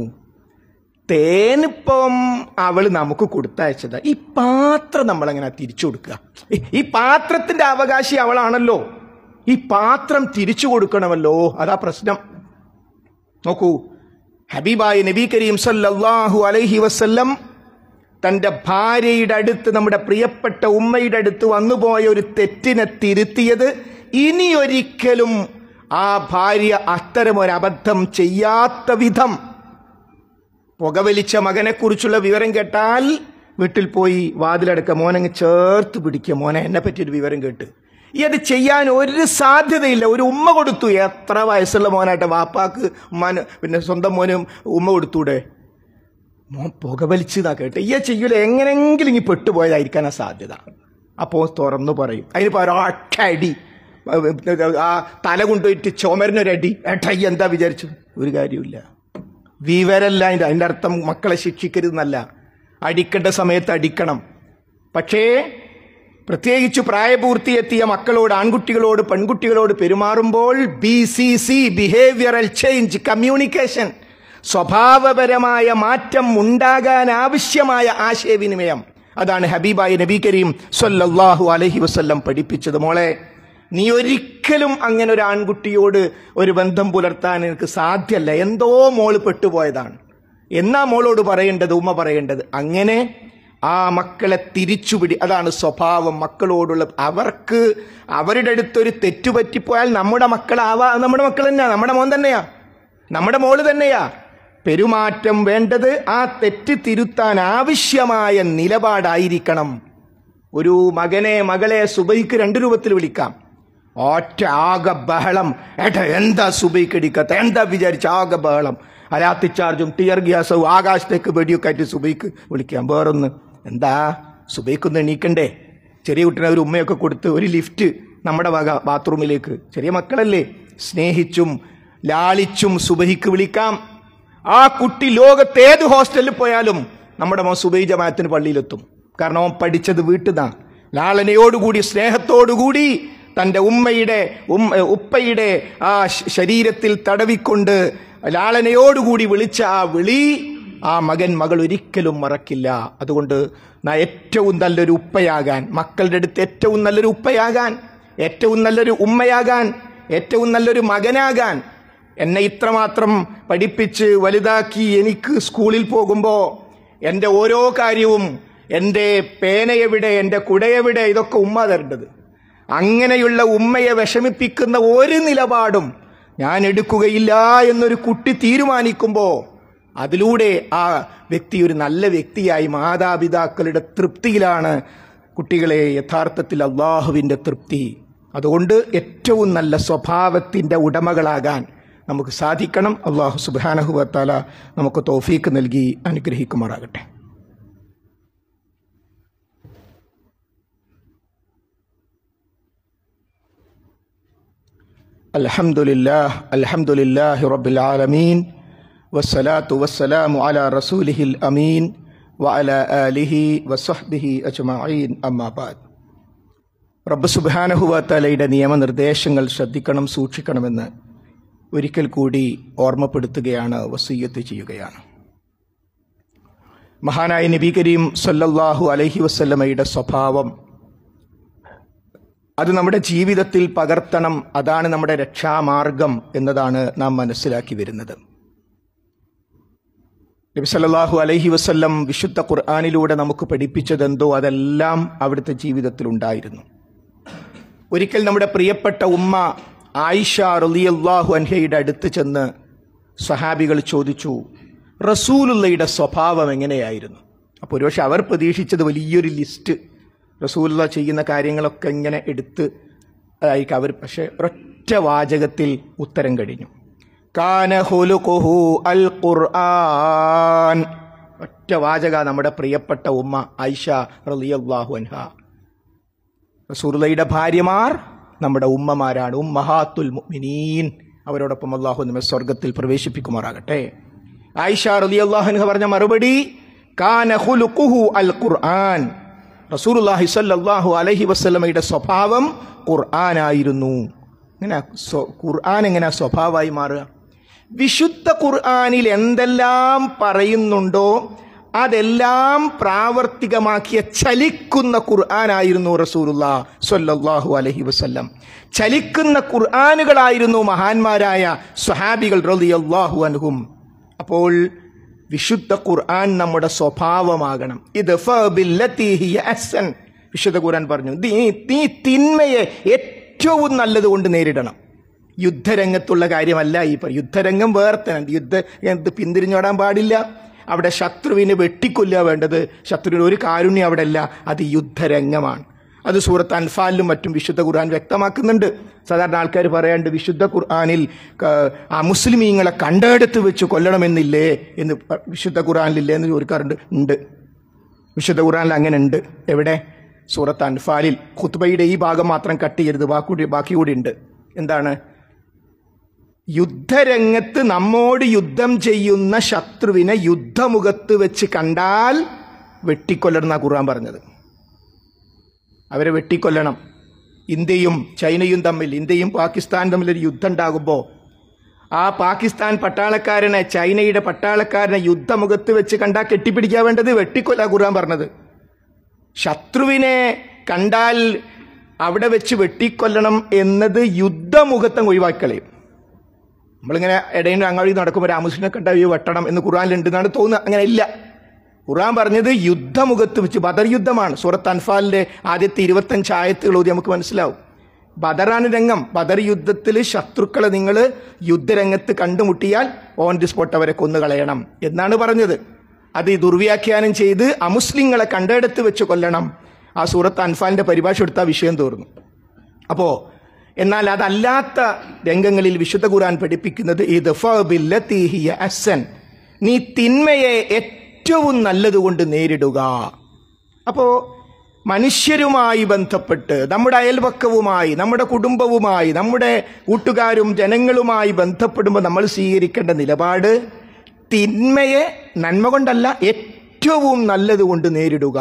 തേനിപ്പം അവൾ നമുക്ക് കൊടുത്തയച്ചത് ഈ പാത്രം നമ്മളെങ്ങനെ തിരിച്ചു കൊടുക്കുക ഈ പാത്രത്തിന്റെ അവകാശി അവളാണല്ലോ ഈ പാത്രം തിരിച്ചു കൊടുക്കണമല്ലോ അതാ പ്രശ്നം നോക്കൂ ഹബീബായ നബി കരീം സല്ലാഹു അലൈഹി വസ്ല്ലം തന്റെ ഭാര്യയുടെ അടുത്ത് നമ്മുടെ പ്രിയപ്പെട്ട ഉമ്മയുടെ അടുത്ത് വന്നുപോയ ഒരു തെറ്റിനെ തിരുത്തിയത് ഇനിയൊരിക്കലും ആ ഭാര്യ അത്തരമൊരബദ്ധം ചെയ്യാത്ത വിധം പുകവലിച്ച മകനെക്കുറിച്ചുള്ള വിവരം കേട്ടാൽ വീട്ടിൽ പോയി വാതിലടക്ക മോനങ്ങ് ചേർത്ത് പിടിക്കുക മോനെ എന്നെ പറ്റിയൊരു വിവരം കേട്ട് ഈ അത് ചെയ്യാൻ ഒരു സാധ്യതയില്ല ഒരു ഉമ്മ കൊടുത്തു എത്ര വയസ്സുള്ള മോനായിട്ട് വാപ്പാക്ക് ഉമ്മാന് പിന്നെ സ്വന്തം മോനും ഉമ്മ കൊടുത്തൂടെ മോൻ പുകവലിച്ചതാ കേട്ടെ ഈ ചെയ്യൂല എങ്ങനെങ്കിലും ഇനി പെട്ടുപോയതായിരിക്കാനാ സാധ്യത അപ്പോൾ തുറന്നു പറയും അതിനിപ്പോൾ ഒരൊറ്റ അടി ആ തല കൊണ്ടുപോയിട്ട് ചുമരിനൊരടി എന്താ വിചാരിച്ചു ഒരു കാര്യമില്ല വിവരല്ല അതിൻ്റെ അതിൻ്റെ അർത്ഥം മക്കളെ ശിക്ഷിക്കരുതെന്നല്ല അടിക്കേണ്ട സമയത്ത് അടിക്കണം പക്ഷേ പ്രത്യേകിച്ച് പ്രായപൂർത്തിയെത്തിയ മക്കളോട് ആൺകുട്ടികളോട് പെൺകുട്ടികളോട് പെരുമാറുമ്പോൾ B C C behavioural change communication സ്വഭാവപരമായ മാറ്റം ഉണ്ടാകാൻ ആവശ്യമായ ആശയവിനിമയം അതാണ് ഹബീബായി നബി കരീം സൊല്ലാഹു അലഹി വസ്ല്ലം പഠിപ്പിച്ചത് മോളെ നീ ഒരിക്കലും അങ്ങനെ ഒരു ആൺകുട്ടിയോട് ഒരു ബന്ധം പുലർത്താൻ എനിക്ക് സാധ്യല്ല എന്തോ മോള് പെട്ടുപോയതാണ് എന്നാ മോളോട് പറയേണ്ടത് ഉമ്മ പറയേണ്ടത് അങ്ങനെ ആ മക്കളെ തിരിച്ചുപിടി അതാണ് സ്വഭാവം മക്കളോടുള്ള അവർക്ക് അവരുടെ അടുത്തൊരു തെറ്റുപറ്റിപ്പോയാൽ നമ്മുടെ മക്കളാവാ നമ്മുടെ മക്കൾ തന്നെയാ നമ്മുടെ മോൻ തന്നെയാ നമ്മുടെ മോള് തന്നെയാ പെരുമാറ്റം വേണ്ടത് ആ തെറ്റ് തിരുത്താൻ ആവശ്യമായ നിലപാടായിരിക്കണം ഒരു മകനെ മകളെ സുബൈക്ക് രണ്ട് രൂപത്തിൽ വിളിക്കാം ഒറ്റ ആകെ ബഹളം ഏട്ടാ എന്താ സുബൈക്ക് എന്താ വിചാരിച്ച ആകെ ബഹളം അരാത്തി ചാർജും ടിയർ ഗ്യാസും ആകാശത്തേക്ക് വെടിയൊക്കെ ആയിട്ട് സുബൈക്ക് വിളിക്കാം വേറൊന്ന് എന്താ സുബൈക്കൊന്ന് എണീക്കണ്ടേ ചെറിയ കുട്ടിനെ ഒരു ഉമ്മയൊക്കെ കൊടുത്ത് ഒരു ലിഫ്റ്റ് നമ്മുടെ വക ബാത്റൂമിലേക്ക് ചെറിയ മക്കളല്ലേ സ്നേഹിച്ചും ലാളിച്ചും സുബൈക്ക് വിളിക്കാം ആ കുട്ടി ലോകത്ത് ഏത് ഹോസ്റ്റലിൽ പോയാലും നമ്മുടെ മോൻ സുബൈ ജമാത്തിന് പള്ളിയിലെത്തും കാരണം അവൻ പഠിച്ചത് വീട്ടിൽ നിന്നാണ് ലാളനയോടുകൂടി സ്നേഹത്തോടുകൂടി തൻ്റെ ഉമ്മയുടെ ഉപ്പയുടെ ആ ശരീരത്തിൽ തടവിക്കൊണ്ട് ലാളനയോടുകൂടി വിളിച്ച ആ വിളി ആ മകൻ മകൾ ഒരിക്കലും മറക്കില്ല അതുകൊണ്ട് ഏറ്റവും നല്ലൊരു ഉപ്പയാകാൻ മക്കളുടെ അടുത്ത് ഏറ്റവും നല്ലൊരു ഉപ്പയാകാൻ ഏറ്റവും നല്ലൊരു ഉമ്മയാകാൻ ഏറ്റവും നല്ലൊരു മകനാകാൻ എന്നെ ഇത്രമാത്രം പഠിപ്പിച്ച് വലുതാക്കി എനിക്ക് സ്കൂളിൽ പോകുമ്പോൾ എൻ്റെ ഓരോ കാര്യവും എൻ്റെ പേനയെവിടെ എൻ്റെ കുടയെവിടെ ഇതൊക്കെ ഉമ്മ തരേണ്ടത് അങ്ങനെയുള്ള ഉമ്മയെ വിഷമിപ്പിക്കുന്ന ഒരു നിലപാടും ഞാൻ എടുക്കുകയില്ല എന്നൊരു കുട്ടി തീരുമാനിക്കുമ്പോൾ അതിലൂടെ ആ വ്യക്തി ഒരു നല്ല വ്യക്തിയായി മാതാപിതാക്കളുടെ തൃപ്തിയിലാണ് കുട്ടികളെ യഥാർത്ഥത്തിൽ അള്ളാഹുവിൻ്റെ തൃപ്തി അതുകൊണ്ട് ഏറ്റവും നല്ല സ്വഭാവത്തിൻ്റെ ഉടമകളാകാൻ നമുക്ക് സാധിക്കണം അള്ളാഹു സുബാനഹുബത്താല നമുക്ക് തോഫീക്ക് നൽകി അനുഗ്രഹിക്കുമാറാകട്ടെ الحمد لله الحمد لله رب العالمين والصلاة والسلام على رسوله الأمين وعلى آله وصحبه أجمعين أما بعد റബ്ബ് സുബാനഹുവാത്താലയുടെ നിയമനിർദ്ദേശങ്ങൾ ശ്രദ്ധിക്കണം സൂക്ഷിക്കണമെന്ന് ഒരിക്കൽ കൂടി ഓർമ്മപ്പെടുത്തുകയാണ് വസീയത്ത് ചെയ്യുകയാണ് മഹാനായ നബി കരീം സല്ലല്ലാഹു അലഹി വസ്ല്ലമയുടെ സ്വഭാവം അത് നമ്മുടെ ജീവിതത്തിൽ പകർത്തണം അതാണ് നമ്മുടെ രക്ഷാമാർഗം എന്നതാണ് നാം മനസ്സിലാക്കി വരുന്നത് നബി സല്ലാഹു അലഹി വസ്ല്ലം വിശുദ്ധ ഖുർആാനിലൂടെ നമുക്ക് പഠിപ്പിച്ചതെന്തോ അതെല്ലാം അവിടുത്തെ ജീവിതത്തിൽ ഉണ്ടായിരുന്നു ഒരിക്കൽ നമ്മുടെ പ്രിയപ്പെട്ട ഉമ്മ ആയിഷ റലിയല്ലാഹു അൻഹയുടെ അടുത്ത് ചെന്ന് സഹാബികൾ ചോദിച്ചു റസൂലുള്ളയുടെ സ്വഭാവം എങ്ങനെയായിരുന്നു അപ്പോൾ ഒരുപക്ഷെ അവർ പ്രതീക്ഷിച്ചത് വലിയൊരു ലിസ്റ്റ് റസൂല്ല ചെയ്യുന്ന കാര്യങ്ങളൊക്കെ ഇങ്ങനെ എടുത്ത് അതായിരിക്കും അവർ പക്ഷേ ഒരൊറ്റ വാചകത്തിൽ ഉത്തരം കഴിഞ്ഞു കാനഹുലുഹു അൽ ഖുർആൻ ഒറ്റ വാചക നമ്മുടെ പ്രിയപ്പെട്ട ഉമ്മ ഐഷ റലിയല്ലാഹു അൻഹ റസൂലയുടെ ഭാര്യമാർ നമ്മുടെ ഉമ്മമാരാണ് ഉമ്മഹാത്തുൽ മുഅ്മിനീൻ അവരോടൊപ്പം അള്ളാഹു നമ്മെ സ്വർഗത്തിൽ പ്രവേശിപ്പിക്കുമാറാകട്ടെ ആയിഷ റലിയല്ലാഹു അൻഹ പറഞ്ഞ മറുപടി കാനഹുലുഹു അൽ ഖുർആൻ റസൂലുല്ലാഹി സല്ലാഹു അലഹി വസ്ലമയുടെ സ്വഭാവം ഖുർആനായിരുന്നു ഇങ്ങനെ ഖുർആൻ എങ്ങനെ സ്വഭാവമായി മാറുക വിശുദ്ധ ഖുർആാനിൽ എന്തെല്ലാം പറയുന്നുണ്ടോ അതെല്ലാം പ്രാവർത്തികമാക്കിയ ചലിക്കുന്ന ഖുർആാനായിരുന്നു റസൂലുള്ള സൊല്ലാഹു അലഹി വസ്ല്ലം ചലിക്കുന്ന ഖുർആാനുകളായിരുന്നു മഹാന്മാരായ സ്വഹാബികൾ റലിയല്ലാഹു അൻഹും അപ്പോൾ വിശുദ്ധ ഖുർആൻ നമ്മുടെ സ്വഭാവമാകണം ഇത് വിശുദ്ധ ഖുർആൻ പറഞ്ഞു നീ തിന്മയെ ഏറ്റവും നല്ലത് കൊണ്ട് നേരിടണം യുദ്ധരംഗത്തുള്ള കാര്യമല്ല ഈ പറ യുദ്ധരംഗം വേർത്തന യുദ്ധ പിന്തിരിഞ്ഞോടാൻ പാടില്ല അവിടെ ശത്രുവിനെ വെട്ടിക്കൊല്ലുക വേണ്ടത് ശത്രുവിന് ഒരു കാരുണ്യം അവിടെ അല്ല അത് യുദ്ധരംഗമാണ് അത് സൂറത്ത് അൻഫാലിലും മറ്റും വിശുദ്ധ ഖുർആൻ വ്യക്തമാക്കുന്നുണ്ട് സാധാരണ ആൾക്കാർ പറയാണ്ട് വിശുദ്ധ ഖുർആാനിൽ മുസ്ലിമീങ്ങളെ കണ്ടെടുത്ത് വെച്ച് കൊല്ലണമെന്നില്ലേ എന്ന് വിശുദ്ധ ഖുർആാനിലില്ലേ എന്ന് ചോദിക്കാറുണ്ട് ഉണ്ട് വിശുദ്ധ ഖുർആാനിൽ അങ്ങനെ ഉണ്ട് എവിടെ സൂറത്ത് അൻഫാലിൽ ഖുത്ബയുടെ ഈ ഭാഗം മാത്രം കട്ട് ചെയ്യരുത് ബാക്കി ബാക്കി കൂടി ഉണ്ട് എന്താണ് യുദ്ധരംഗത്ത് നമ്മോട് യുദ്ധം ചെയ്യുന്ന ശത്രുവിനെ യുദ്ധമുഖത്ത് വെച്ച് കണ്ടാൽ എന്നാണ് ഖുർആൻ പറഞ്ഞത് അവരെ വെട്ടിക്കൊല്ലണം ഇന്ത്യയും ചൈനയും തമ്മിൽ ഇന്ത്യയും പാകിസ്ഥാൻ തമ്മിലൊരു യുദ്ധം ഉണ്ടാകുമ്പോൾ ആ പാകിസ്ഥാൻ പട്ടാളക്കാരനെ ചൈനയുടെ പട്ടാളക്കാരനെ യുദ്ധമുഖത്ത് വെച്ച് കണ്ടാൽ കെട്ടിപ്പിടിക്കാൻ വേണ്ടത് വെട്ടിക്കൊല്ല ഖുർആൻ പറഞ്ഞത് ശത്രുവിനെ കണ്ടാൽ അവിടെ വെച്ച് വെട്ടിക്കൊല്ലണം എന്നത് യുദ്ധമുഖത്തം ഒഴിവാക്കളയും നമ്മളിങ്ങനെ ഇടയിൽ അങ്ങാടി നടക്കുമ്പോൾ രാമകൃഷ്ണനെ കണ്ടാൽ വെട്ടണം എന്ന് ഖുർആനിലുണ്ടെന്നാണ് തോന്നുന്നത് അങ്ങനെ ഇല്ല ഖുർആൻ പറഞ്ഞത് യുദ്ധമുഖത്ത് വെച്ച് ബദർ യുദ്ധമാണ് സൂറത്ത് അൻഫാലിൻ്റെ ആദ്യത്തെ ഇരുപത്തഞ്ച് ആയത്തുകളോതി നമുക്ക് മനസ്സിലാവും ബദറാണ് രംഗം ബദർ യുദ്ധത്തിൽ ശത്രുക്കളെ നിങ്ങൾ യുദ്ധരംഗത്ത് കണ്ടുമുട്ടിയാൽ ഓൺ ദി സ്പോട്ട് അവരെ കൊന്നുകളയണം എന്നാണ് പറഞ്ഞത് അത് ദുർവ്യാഖ്യാനം ചെയ്ത് അമുസ്ലിങ്ങളെ കണ്ടെടുത്ത് വെച്ച് കൊല്ലണം ആ സൂറത്ത് അൻഫാലിൻ്റെ പരിഭാഷ എടുത്താൽ വിഷയം തോന്നുന്നു അപ്പോൾ എന്നാൽ അതല്ലാത്ത രംഗങ്ങളിൽ വിശുദ്ധ ഖുർആൻ പഠിപ്പിക്കുന്നത് ഈ ദഫ ബില്ലത്തി ഹിയ അസൻ നീ തിന്മയെ ഏറ്റവും ഏറ്റവും നല്ലതുകൊണ്ട് നേരിടുക അപ്പോൾ മനുഷ്യരുമായി ബന്ധപ്പെട്ട് നമ്മുടെ അയൽവക്കവുമായി നമ്മുടെ കുടുംബവുമായി നമ്മുടെ കൂട്ടുകാരും ജനങ്ങളുമായി ബന്ധപ്പെടുമ്പോൾ നമ്മൾ സ്വീകരിക്കേണ്ട നിലപാട് തിന്മയെ നന്മ കൊണ്ടല്ല ഏറ്റവും നല്ലതുകൊണ്ട് നേരിടുക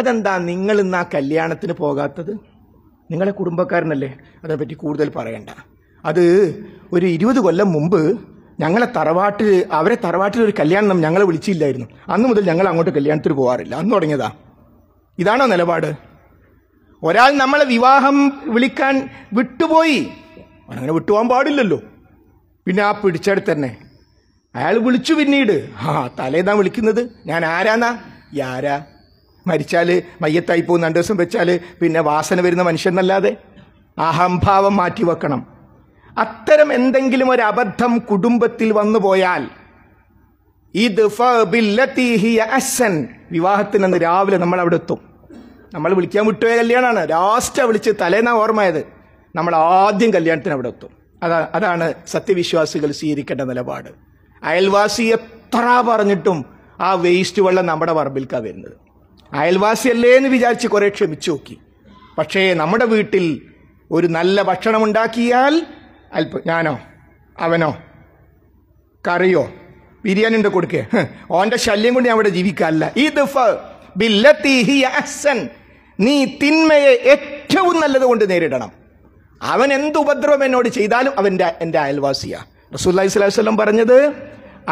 അതെന്താ നിങ്ങൾ ഇന്ന് ആ കല്യാണത്തിന് പോകാത്തത് നിങ്ങളെ കുടുംബക്കാരനല്ലേ അതേപ്പറ്റി കൂടുതൽ പറയണ്ട അത് ഒരു ഇരുപത് കൊല്ലം മുമ്പ് ഞങ്ങളെ തറവാട്ടിൽ അവരെ തറവാട്ടിൽ ഒരു കല്യാണം ഞങ്ങളെ വിളിച്ചില്ലായിരുന്നു അന്ന് മുതൽ ഞങ്ങൾ അങ്ങോട്ട് കല്യാണത്തിന് പോകാറില്ല അന്ന് തുടങ്ങിയതാ ഇതാണോ നിലപാട് ഒരാൾ നമ്മളെ വിവാഹം വിളിക്കാൻ വിട്ടുപോയി അങ്ങനെ വിട്ടുപോകാൻ പാടില്ലല്ലോ പിന്നെ ആ പിടിച്ചെടുത്ത് തന്നെ അയാൾ വിളിച്ചു പിന്നീട് ആ തലേന്നാ വിളിക്കുന്നത് ഞാൻ ആരാന്നാ യാരാ മരിച്ചാൽ മയ്യത്തായി പോകുന്ന രണ്ടു ദിവസം വെച്ചാൽ പിന്നെ വാസന വരുന്ന മനുഷ്യനല്ലാതെ അഹംഭാവം മാറ്റി വെക്കണം അത്തരം എന്തെങ്കിലും ഒരു അബദ്ധം കുടുംബത്തിൽ വന്നു പോയാൽ ഇത് വിവാഹത്തിന് അന്ന് രാവിലെ നമ്മൾ അവിടെ എത്തും നമ്മൾ വിളിക്കാൻ വിട്ടുപോയ കല്യാണമാണ് ലാസ്റ്റ് വിളിച്ച് തലേന്നാ ഓർമ്മയത് നമ്മൾ ആദ്യം കല്യാണത്തിന് അവിടെ എത്തും അതാ അതാണ് സത്യവിശ്വാസികൾ സ്വീകരിക്കേണ്ട നിലപാട് അയൽവാസി എത്ര പറഞ്ഞിട്ടും ആ വേസ്റ്റ് വെള്ളം നമ്മുടെ പറമ്പിൽക്കാണ് വരുന്നത് അല്ലേ എന്ന് വിചാരിച്ച് കുറെ ക്ഷമിച്ചു നോക്കി പക്ഷേ നമ്മുടെ വീട്ടിൽ ഒരു നല്ല ഭക്ഷണം ഉണ്ടാക്കിയാൽ അല്പ ഞാനോ അവനോ കറിയോ ബിരിയാണി ഉണ്ട് കൊടുക്കേ ഓന്റെ ശല്യം കൊണ്ട് ഞാൻ ഇവിടെ ജീവിക്കാനല്ല ഇത് നീ തിന്മയെ ഏറ്റവും നല്ലത് കൊണ്ട് നേരിടണം അവൻ എന്ത് ഉപദ്രവം എന്നോട് ചെയ്താലും അവൻ്റെ എൻ്റെ അയൽവാസിയാണ് റസൂല്ലി സ്വലം പറഞ്ഞത്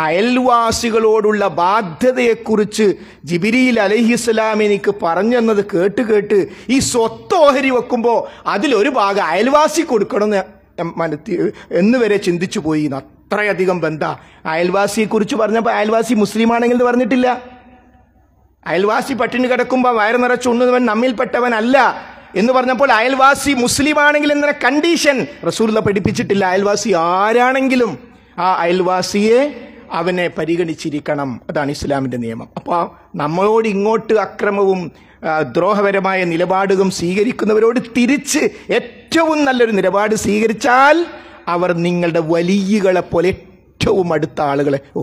അയൽവാസികളോടുള്ള ബാധ്യതയെക്കുറിച്ച് ജിബിരിയിൽ അലഹിസ്ലാം എനിക്ക് പറഞ്ഞെന്നത് കേട്ട് കേട്ട് ഈ സ്വത്തോഹരി വെക്കുമ്പോൾ അതിലൊരു ഭാഗം അയൽവാസി കൊടുക്കണമെന്ന് എന്ന് വരെ ചിന്തിച്ചു പോയി അത്രയധികം ബന്ധ അയൽവാസിയെക്കുറിച്ച് പറഞ്ഞപ്പോൾ അയൽവാസി മുസ്ലിമാണെങ്കിൽ പറഞ്ഞിട്ടില്ല അയൽവാസി പട്ടിണി കിടക്കുമ്പോൾ വയറ് നിറച്ചുണ്ണുന്നവൻ അല്ല എന്ന് പറഞ്ഞപ്പോൾ അയൽവാസി മുസ്ലിമാണെങ്കിൽ എന്ന കണ്ടീഷൻ റസൂല പഠിപ്പിച്ചിട്ടില്ല അയൽവാസി ആരാണെങ്കിലും ആ അയൽവാസിയെ അവനെ പരിഗണിച്ചിരിക്കണം അതാണ് ഇസ്ലാമിൻ്റെ നിയമം അപ്പോൾ നമ്മളോട് ഇങ്ങോട്ട് അക്രമവും ദ്രോഹപരമായ നിലപാടുകളും സ്വീകരിക്കുന്നവരോട് തിരിച്ച് ഏറ്റവും നല്ലൊരു നിലപാട് സ്വീകരിച്ചാൽ അവർ നിങ്ങളുടെ വലിയകളെ പോലെ ഏറ്റവും അടുത്ത ആളുകളെ ഓ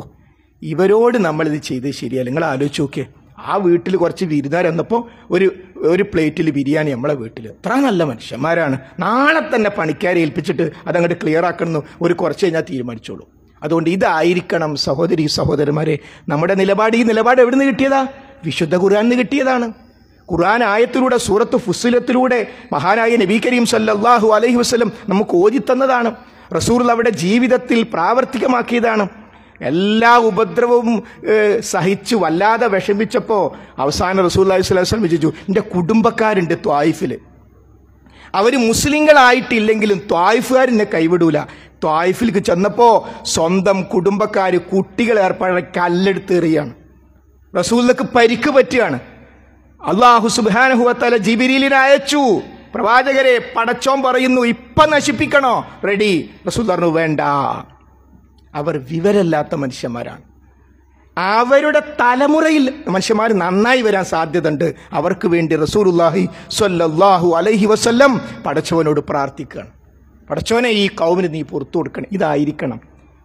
ഇവരോട് നമ്മളിത് ചെയ്ത് ശരിയല്ല നിങ്ങൾ ആലോചിച്ച് നോക്കിയേ ആ വീട്ടിൽ കുറച്ച് വിരുന്നാർ വന്നപ്പോൾ ഒരു ഒരു പ്ലേറ്റിൽ ബിരിയാണി നമ്മളെ വീട്ടിൽ അത്ര നല്ല മനുഷ്യന്മാരാണ് നാളെ തന്നെ പണിക്കാരെ ഏൽപ്പിച്ചിട്ട് അതങ്ങോട്ട് ക്ലിയർ ആക്കണമെന്ന് ഒരു കുറച്ച് കഴിഞ്ഞാൽ തീരുമാനിച്ചോളൂ അതുകൊണ്ട് ഇതായിരിക്കണം സഹോദരി സഹോദരന്മാരെ നമ്മുടെ നിലപാട് ഈ നിലപാട് എവിടെ നിന്ന് കിട്ടിയതാ വിശുദ്ധ ഖുർആാനിൽ നിന്ന് കിട്ടിയതാണ് ഖുർആൻ ആയത്തിലൂടെ സൂറത്ത് ഫുസിലത്തിലൂടെ മഹാനായ നബി കരീം സല്ലാഹു അലൈഹി വസ്ലം നമുക്ക് ഓതിത്തന്നതാണ് റസൂർ അവിടെ ജീവിതത്തിൽ പ്രാവർത്തികമാക്കിയതാണ് എല്ലാ ഉപദ്രവവും സഹിച്ച് വല്ലാതെ വിഷമിച്ചപ്പോൾ അവസാനം റസൂൽ അലൈഹി സ്വലം വിചിച്ചു എൻ്റെ കുടുംബക്കാരുണ്ട് ത്വായിഫിൽ അവർ മുസ്ലിങ്ങളായിട്ടില്ലെങ്കിലും ത്വായിഫുകാരെന്നെ കൈവിടൂല ത്വായിഫിലേക്ക് ചെന്നപ്പോൾ സ്വന്തം കുടുംബക്കാർ കുട്ടികൾ ഏർപ്പാടാക്കി കല്ലെടുത്തേറിയാണ് റസൂലിനൊക്കെ പരിക്ക് പറ്റുകയാണ് അള്ളാഹു സുബാനഹുവത്തല ജിബിരിലിന് അയച്ചു പ്രവാചകരെ പടച്ചോൻ പറയുന്നു ഇപ്പൊ നശിപ്പിക്കണോ റെഡി റസൂൽ പറഞ്ഞു വേണ്ട അവർ വിവരല്ലാത്ത മനുഷ്യന്മാരാണ് അവരുടെ തലമുറയിൽ മനുഷ്യന്മാർ നന്നായി വരാൻ സാധ്യതയുണ്ട് അവർക്ക് വേണ്ടി റസൂലുല്ലാഹി സ്വല്ലാഹു അലൈഹി വസ്ല്ലം പടച്ചവനോട് പ്രാർത്ഥിക്കുകയാണ് പടച്ചവനെ ഈ കൗമിന് നീ പുറത്തു കൊടുക്കണം ഇതായിരിക്കണം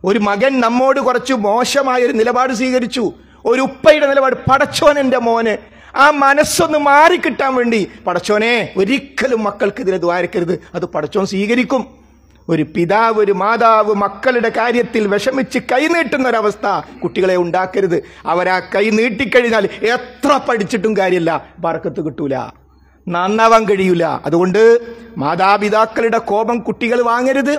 ഒരു മകൻ നമ്മോട് കുറച്ച് മോശമായൊരു നിലപാട് സ്വീകരിച്ചു ഒരു ഉപ്പയുടെ നിലപാട് പടച്ചോൻ എൻ്റെ ആ മനസ്സൊന്ന് മാറിക്കിട്ടാൻ വേണ്ടി പടച്ചോനെ ഒരിക്കലും മക്കൾക്കെതിരെ ദ്വാരക്കരുത് അത് പടച്ചോൻ സ്വീകരിക്കും ഒരു പിതാവ് ഒരു മാതാവ് മക്കളുടെ കാര്യത്തിൽ വിഷമിച്ച് കൈനീട്ടുന്ന ഒരവസ്ഥ കുട്ടികളെ ഉണ്ടാക്കരുത് അവരാ കൈ നീട്ടിക്കഴിഞ്ഞാൽ എത്ര പഠിച്ചിട്ടും കാര്യമില്ല പറക്കത്ത് കിട്ടൂല നന്നാവാൻ കഴിയൂല അതുകൊണ്ട് മാതാപിതാക്കളുടെ കോപം കുട്ടികൾ വാങ്ങരുത്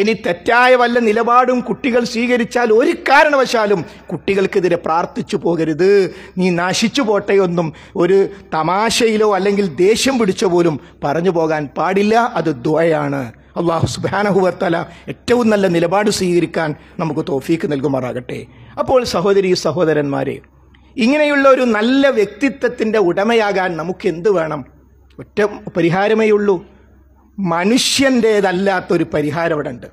ഇനി തെറ്റായ വല്ല നിലപാടും കുട്ടികൾ സ്വീകരിച്ചാൽ ഒരു കാരണവശാലും കുട്ടികൾക്കെതിരെ പ്രാർത്ഥിച്ചു പോകരുത് നീ നശിച്ചു പോട്ടെയൊന്നും ഒരു തമാശയിലോ അല്ലെങ്കിൽ ദേഷ്യം പിടിച്ച പോലും പറഞ്ഞു പോകാൻ പാടില്ല അത് ദ്വയാണ് അള്ളാഹു സുബാനഹുവർത്തല ഏറ്റവും നല്ല നിലപാട് സ്വീകരിക്കാൻ നമുക്ക് തോഫീക്ക് നൽകുമാറാകട്ടെ അപ്പോൾ സഹോദരി സഹോദരന്മാരെ ഇങ്ങനെയുള്ള ഒരു നല്ല വ്യക്തിത്വത്തിൻ്റെ ഉടമയാകാൻ നമുക്ക് എന്ത് വേണം ഒറ്റ പരിഹാരമേ ഉള്ളൂ മനുഷ്യൻ്റേതല്ലാത്തൊരു പരിഹാരം അവിടെ ഉണ്ട്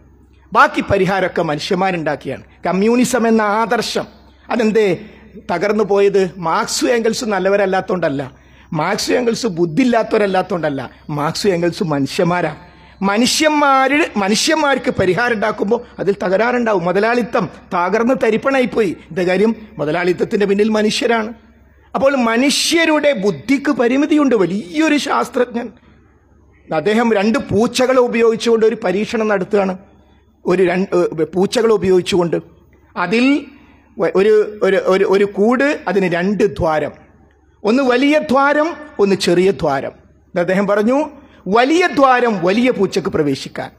ബാക്കി പരിഹാരമൊക്കെ മനുഷ്യന്മാരുണ്ടാക്കിയാണ് കമ്മ്യൂണിസം എന്ന ആദർശം അതെന്തേ തകർന്നു പോയത് മാർക്സ് എങ്കിൾസ് നല്ലവരല്ലാത്തതുകൊണ്ടല്ല മാർക്സ് എങ്കിൾസ് ബുദ്ധിയില്ലാത്തവരല്ലാത്തതുകൊണ്ടല്ല മാർക്സ് എങ്കിൾസ് മനുഷ്യന്മാരാണ് മനുഷ്യന്മാരിൽ മനുഷ്യന്മാർക്ക് പരിഹാരം ഉണ്ടാക്കുമ്പോൾ അതിൽ തകരാറുണ്ടാവും മുതലാളിത്തം തകർന്ന് തരിപ്പണായിപ്പോയി ഇത് കാര്യം മുതലാളിത്തത്തിൻ്റെ പിന്നിൽ മനുഷ്യരാണ് അപ്പോൾ മനുഷ്യരുടെ ബുദ്ധിക്ക് പരിമിതിയുണ്ട് വലിയൊരു ശാസ്ത്രജ്ഞൻ അദ്ദേഹം രണ്ട് പൂച്ചകളെ ഉപയോഗിച്ചുകൊണ്ട് ഒരു പരീക്ഷണം നടത്തുകയാണ് ഒരു രണ്ട് പൂച്ചകളെ ഉപയോഗിച്ചുകൊണ്ട് അതിൽ ഒരു ഒരു ഒരു കൂട് അതിന് രണ്ട് ദ്വാരം ഒന്ന് വലിയ ദ്വാരം ഒന്ന് ചെറിയ ദ്വാരം അദ്ദേഹം പറഞ്ഞു വലിയ ദ്വാരം വലിയ പൂച്ചക്ക് പ്രവേശിക്കാൻ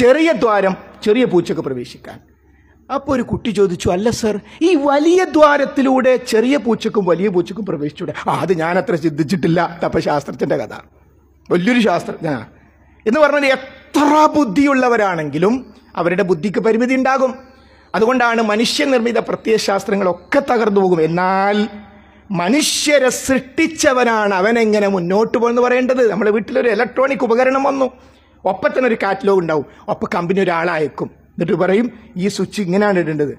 ചെറിയ ദ്വാരം ചെറിയ പൂച്ചക്ക് പ്രവേശിക്കാൻ അപ്പോൾ ഒരു കുട്ടി ചോദിച്ചു അല്ല സർ ഈ വലിയ ദ്വാരത്തിലൂടെ ചെറിയ പൂച്ചക്കും വലിയ പൂച്ചക്കും പ്രവേശിച്ചൂടെ അത് ഞാൻ അത്ര ചിന്തിച്ചിട്ടില്ല തപ്പശാസ്ത്രത്തിൻ്റെ കഥ വലിയൊരു ശാസ്ത്രജ്ഞനാണ് എന്ന് പറഞ്ഞാൽ എത്ര ബുദ്ധിയുള്ളവരാണെങ്കിലും അവരുടെ ബുദ്ധിക്ക് പരിമിതി ഉണ്ടാകും അതുകൊണ്ടാണ് മനുഷ്യനിർമ്മിത പ്രത്യയശാസ്ത്രങ്ങളൊക്കെ തകർന്നു പോകും എന്നാൽ മനുഷ്യരെ സൃഷ്ടിച്ചവനാണ് അവൻ എങ്ങനെ മുന്നോട്ട് പോകുമെന്ന് പറയേണ്ടത് നമ്മുടെ വീട്ടിലൊരു ഇലക്ട്രോണിക് ഉപകരണം വന്നു ഒരു കാറ്റലോഗ് ഉണ്ടാവും ഒപ്പം കമ്പനി ഒരാളയക്കും എന്നിട്ട് പറയും ഈ സ്വിച്ച് ഇങ്ങനെയാണ് ഇടേണ്ടത്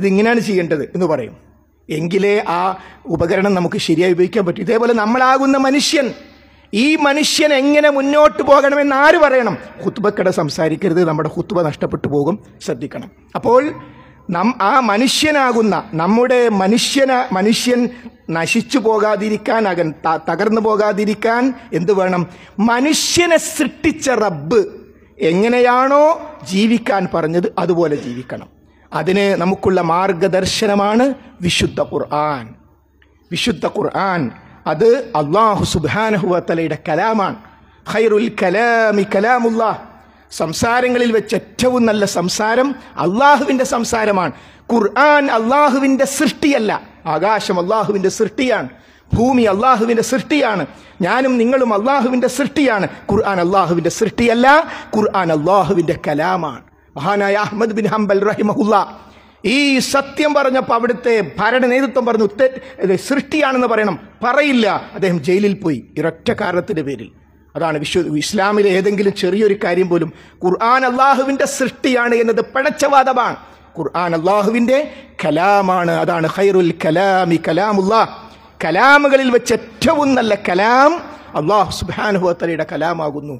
ഇത് ഇങ്ങനെയാണ് ചെയ്യേണ്ടത് എന്ന് പറയും എങ്കിലേ ആ ഉപകരണം നമുക്ക് ശരിയായി ഉപയോഗിക്കാൻ പറ്റും ഇതേപോലെ നമ്മളാകുന്ന മനുഷ്യൻ ഈ മനുഷ്യൻ എങ്ങനെ മുന്നോട്ട് പോകണമെന്ന് ആര് പറയണം ഹുത്തുബക്കട സംസാരിക്കരുത് നമ്മുടെ ഹുത്തുബ നഷ്ടപ്പെട്ടു പോകും ശ്രദ്ധിക്കണം അപ്പോൾ നം ആ മനുഷ്യനാകുന്ന നമ്മുടെ മനുഷ്യന മനുഷ്യൻ നശിച്ചു പോകാതിരിക്കാൻ അകൻ തകർന്നു പോകാതിരിക്കാൻ എന്തു വേണം മനുഷ്യനെ സൃഷ്ടിച്ച റബ്ബ് എങ്ങനെയാണോ ജീവിക്കാൻ പറഞ്ഞത് അതുപോലെ ജീവിക്കണം അതിന് നമുക്കുള്ള മാർഗദർശനമാണ് വിശുദ്ധ ഖുർആൻ വിശുദ്ധ ഖുർആൻ അത് അള്ളാഹു സുബാനഹുവത്തലയുടെ കലാമാണ് ഖൈറുൽ കലാമി കലാമുല്ലാ സംസാരങ്ങളിൽ വെച്ച് ഏറ്റവും നല്ല സംസാരം അള്ളാഹുവിൻ്റെ സംസാരമാണ് ഖുർആൻ അള്ളാഹുവിൻ്റെ സൃഷ്ടിയല്ല ആകാശം അള്ളാഹുവിൻ്റെ സൃഷ്ടിയാണ് ഭൂമി അള്ളാഹുവിൻ്റെ സൃഷ്ടിയാണ് ഞാനും നിങ്ങളും അള്ളാഹുവിൻ്റെ സൃഷ്ടിയാണ് ഖുർആൻ അള്ളാഹുവിൻ്റെ സൃഷ്ടിയല്ല ഖുർആൻ അള്ളാഹുവിൻ്റെ കലാമാണ് മഹാനായ അഹമ്മദ് ബിൻ ഹംബൽ റഹിമഹുല്ല ഈ സത്യം പറഞ്ഞപ്പോൾ അവിടുത്തെ ഭരണ നേതൃത്വം പറഞ്ഞു സൃഷ്ടിയാണെന്ന് പറയണം പറയില്ല അദ്ദേഹം ജയിലിൽ പോയി ഇരട്ട കാരണത്തിൻ്റെ പേരിൽ അതാണ് വിശ്വ ഇസ്ലാമിലെ ഏതെങ്കിലും ചെറിയൊരു കാര്യം പോലും ഖുർആൻ അള്ളാഹുവിൻ്റെ സൃഷ്ടിയാണ് എന്നത് പഴച്ചവാദമാണ് ഖുർആൻ അള്ളാഹുവിൻ്റെ കലാമാണ് അതാണ് ഖൈറുൽ കലാമി കലാമുള്ള കലാമുകളിൽ വെച്ച് ഏറ്റവും നല്ല കലാം അള്ളാഹു സുബാനുഹത്തലയുടെ കലാമാകുന്നു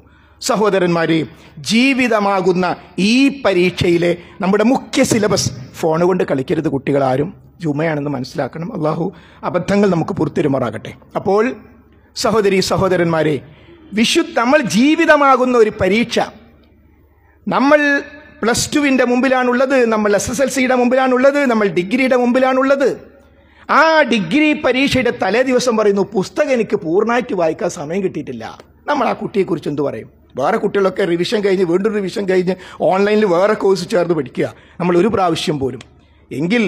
സഹോദരന്മാരെ ജീവിതമാകുന്ന ഈ പരീക്ഷയിലെ നമ്മുടെ മുഖ്യ സിലബസ് ഫോൺ കൊണ്ട് കളിക്കരുത് കുട്ടികളാരും ജുമയാണെന്ന് മനസ്സിലാക്കണം അള്ളാഹു അബദ്ധങ്ങൾ നമുക്ക് പുറത്തിരുമാറാകട്ടെ അപ്പോൾ സഹോദരി സഹോദരന്മാരെ വിശുദ്ധ നമ്മൾ ജീവിതമാകുന്ന ഒരു പരീക്ഷ നമ്മൾ പ്ലസ് ടുവിൻ്റെ മുമ്പിലാണുള്ളത് നമ്മൾ എസ് എസ് എൽ സിയുടെ മുമ്പിലാണുള്ളത് നമ്മൾ ഡിഗ്രിയുടെ മുമ്പിലാണുള്ളത് ആ ഡിഗ്രി പരീക്ഷയുടെ തലേ ദിവസം പറയുന്നു പുസ്തകം എനിക്ക് പൂർണ്ണമായിട്ട് വായിക്കാൻ സമയം കിട്ടിയിട്ടില്ല നമ്മൾ ആ കുട്ടിയെക്കുറിച്ച് എന്തു പറയും വേറെ കുട്ടികളൊക്കെ റിവിഷൻ കഴിഞ്ഞ് വീണ്ടും റിവിഷൻ കഴിഞ്ഞ് ഓൺലൈനിൽ വേറെ കോഴ്സ് ചേർന്ന് പഠിക്കുക നമ്മൾ ഒരു പ്രാവശ്യം പോലും എങ്കിൽ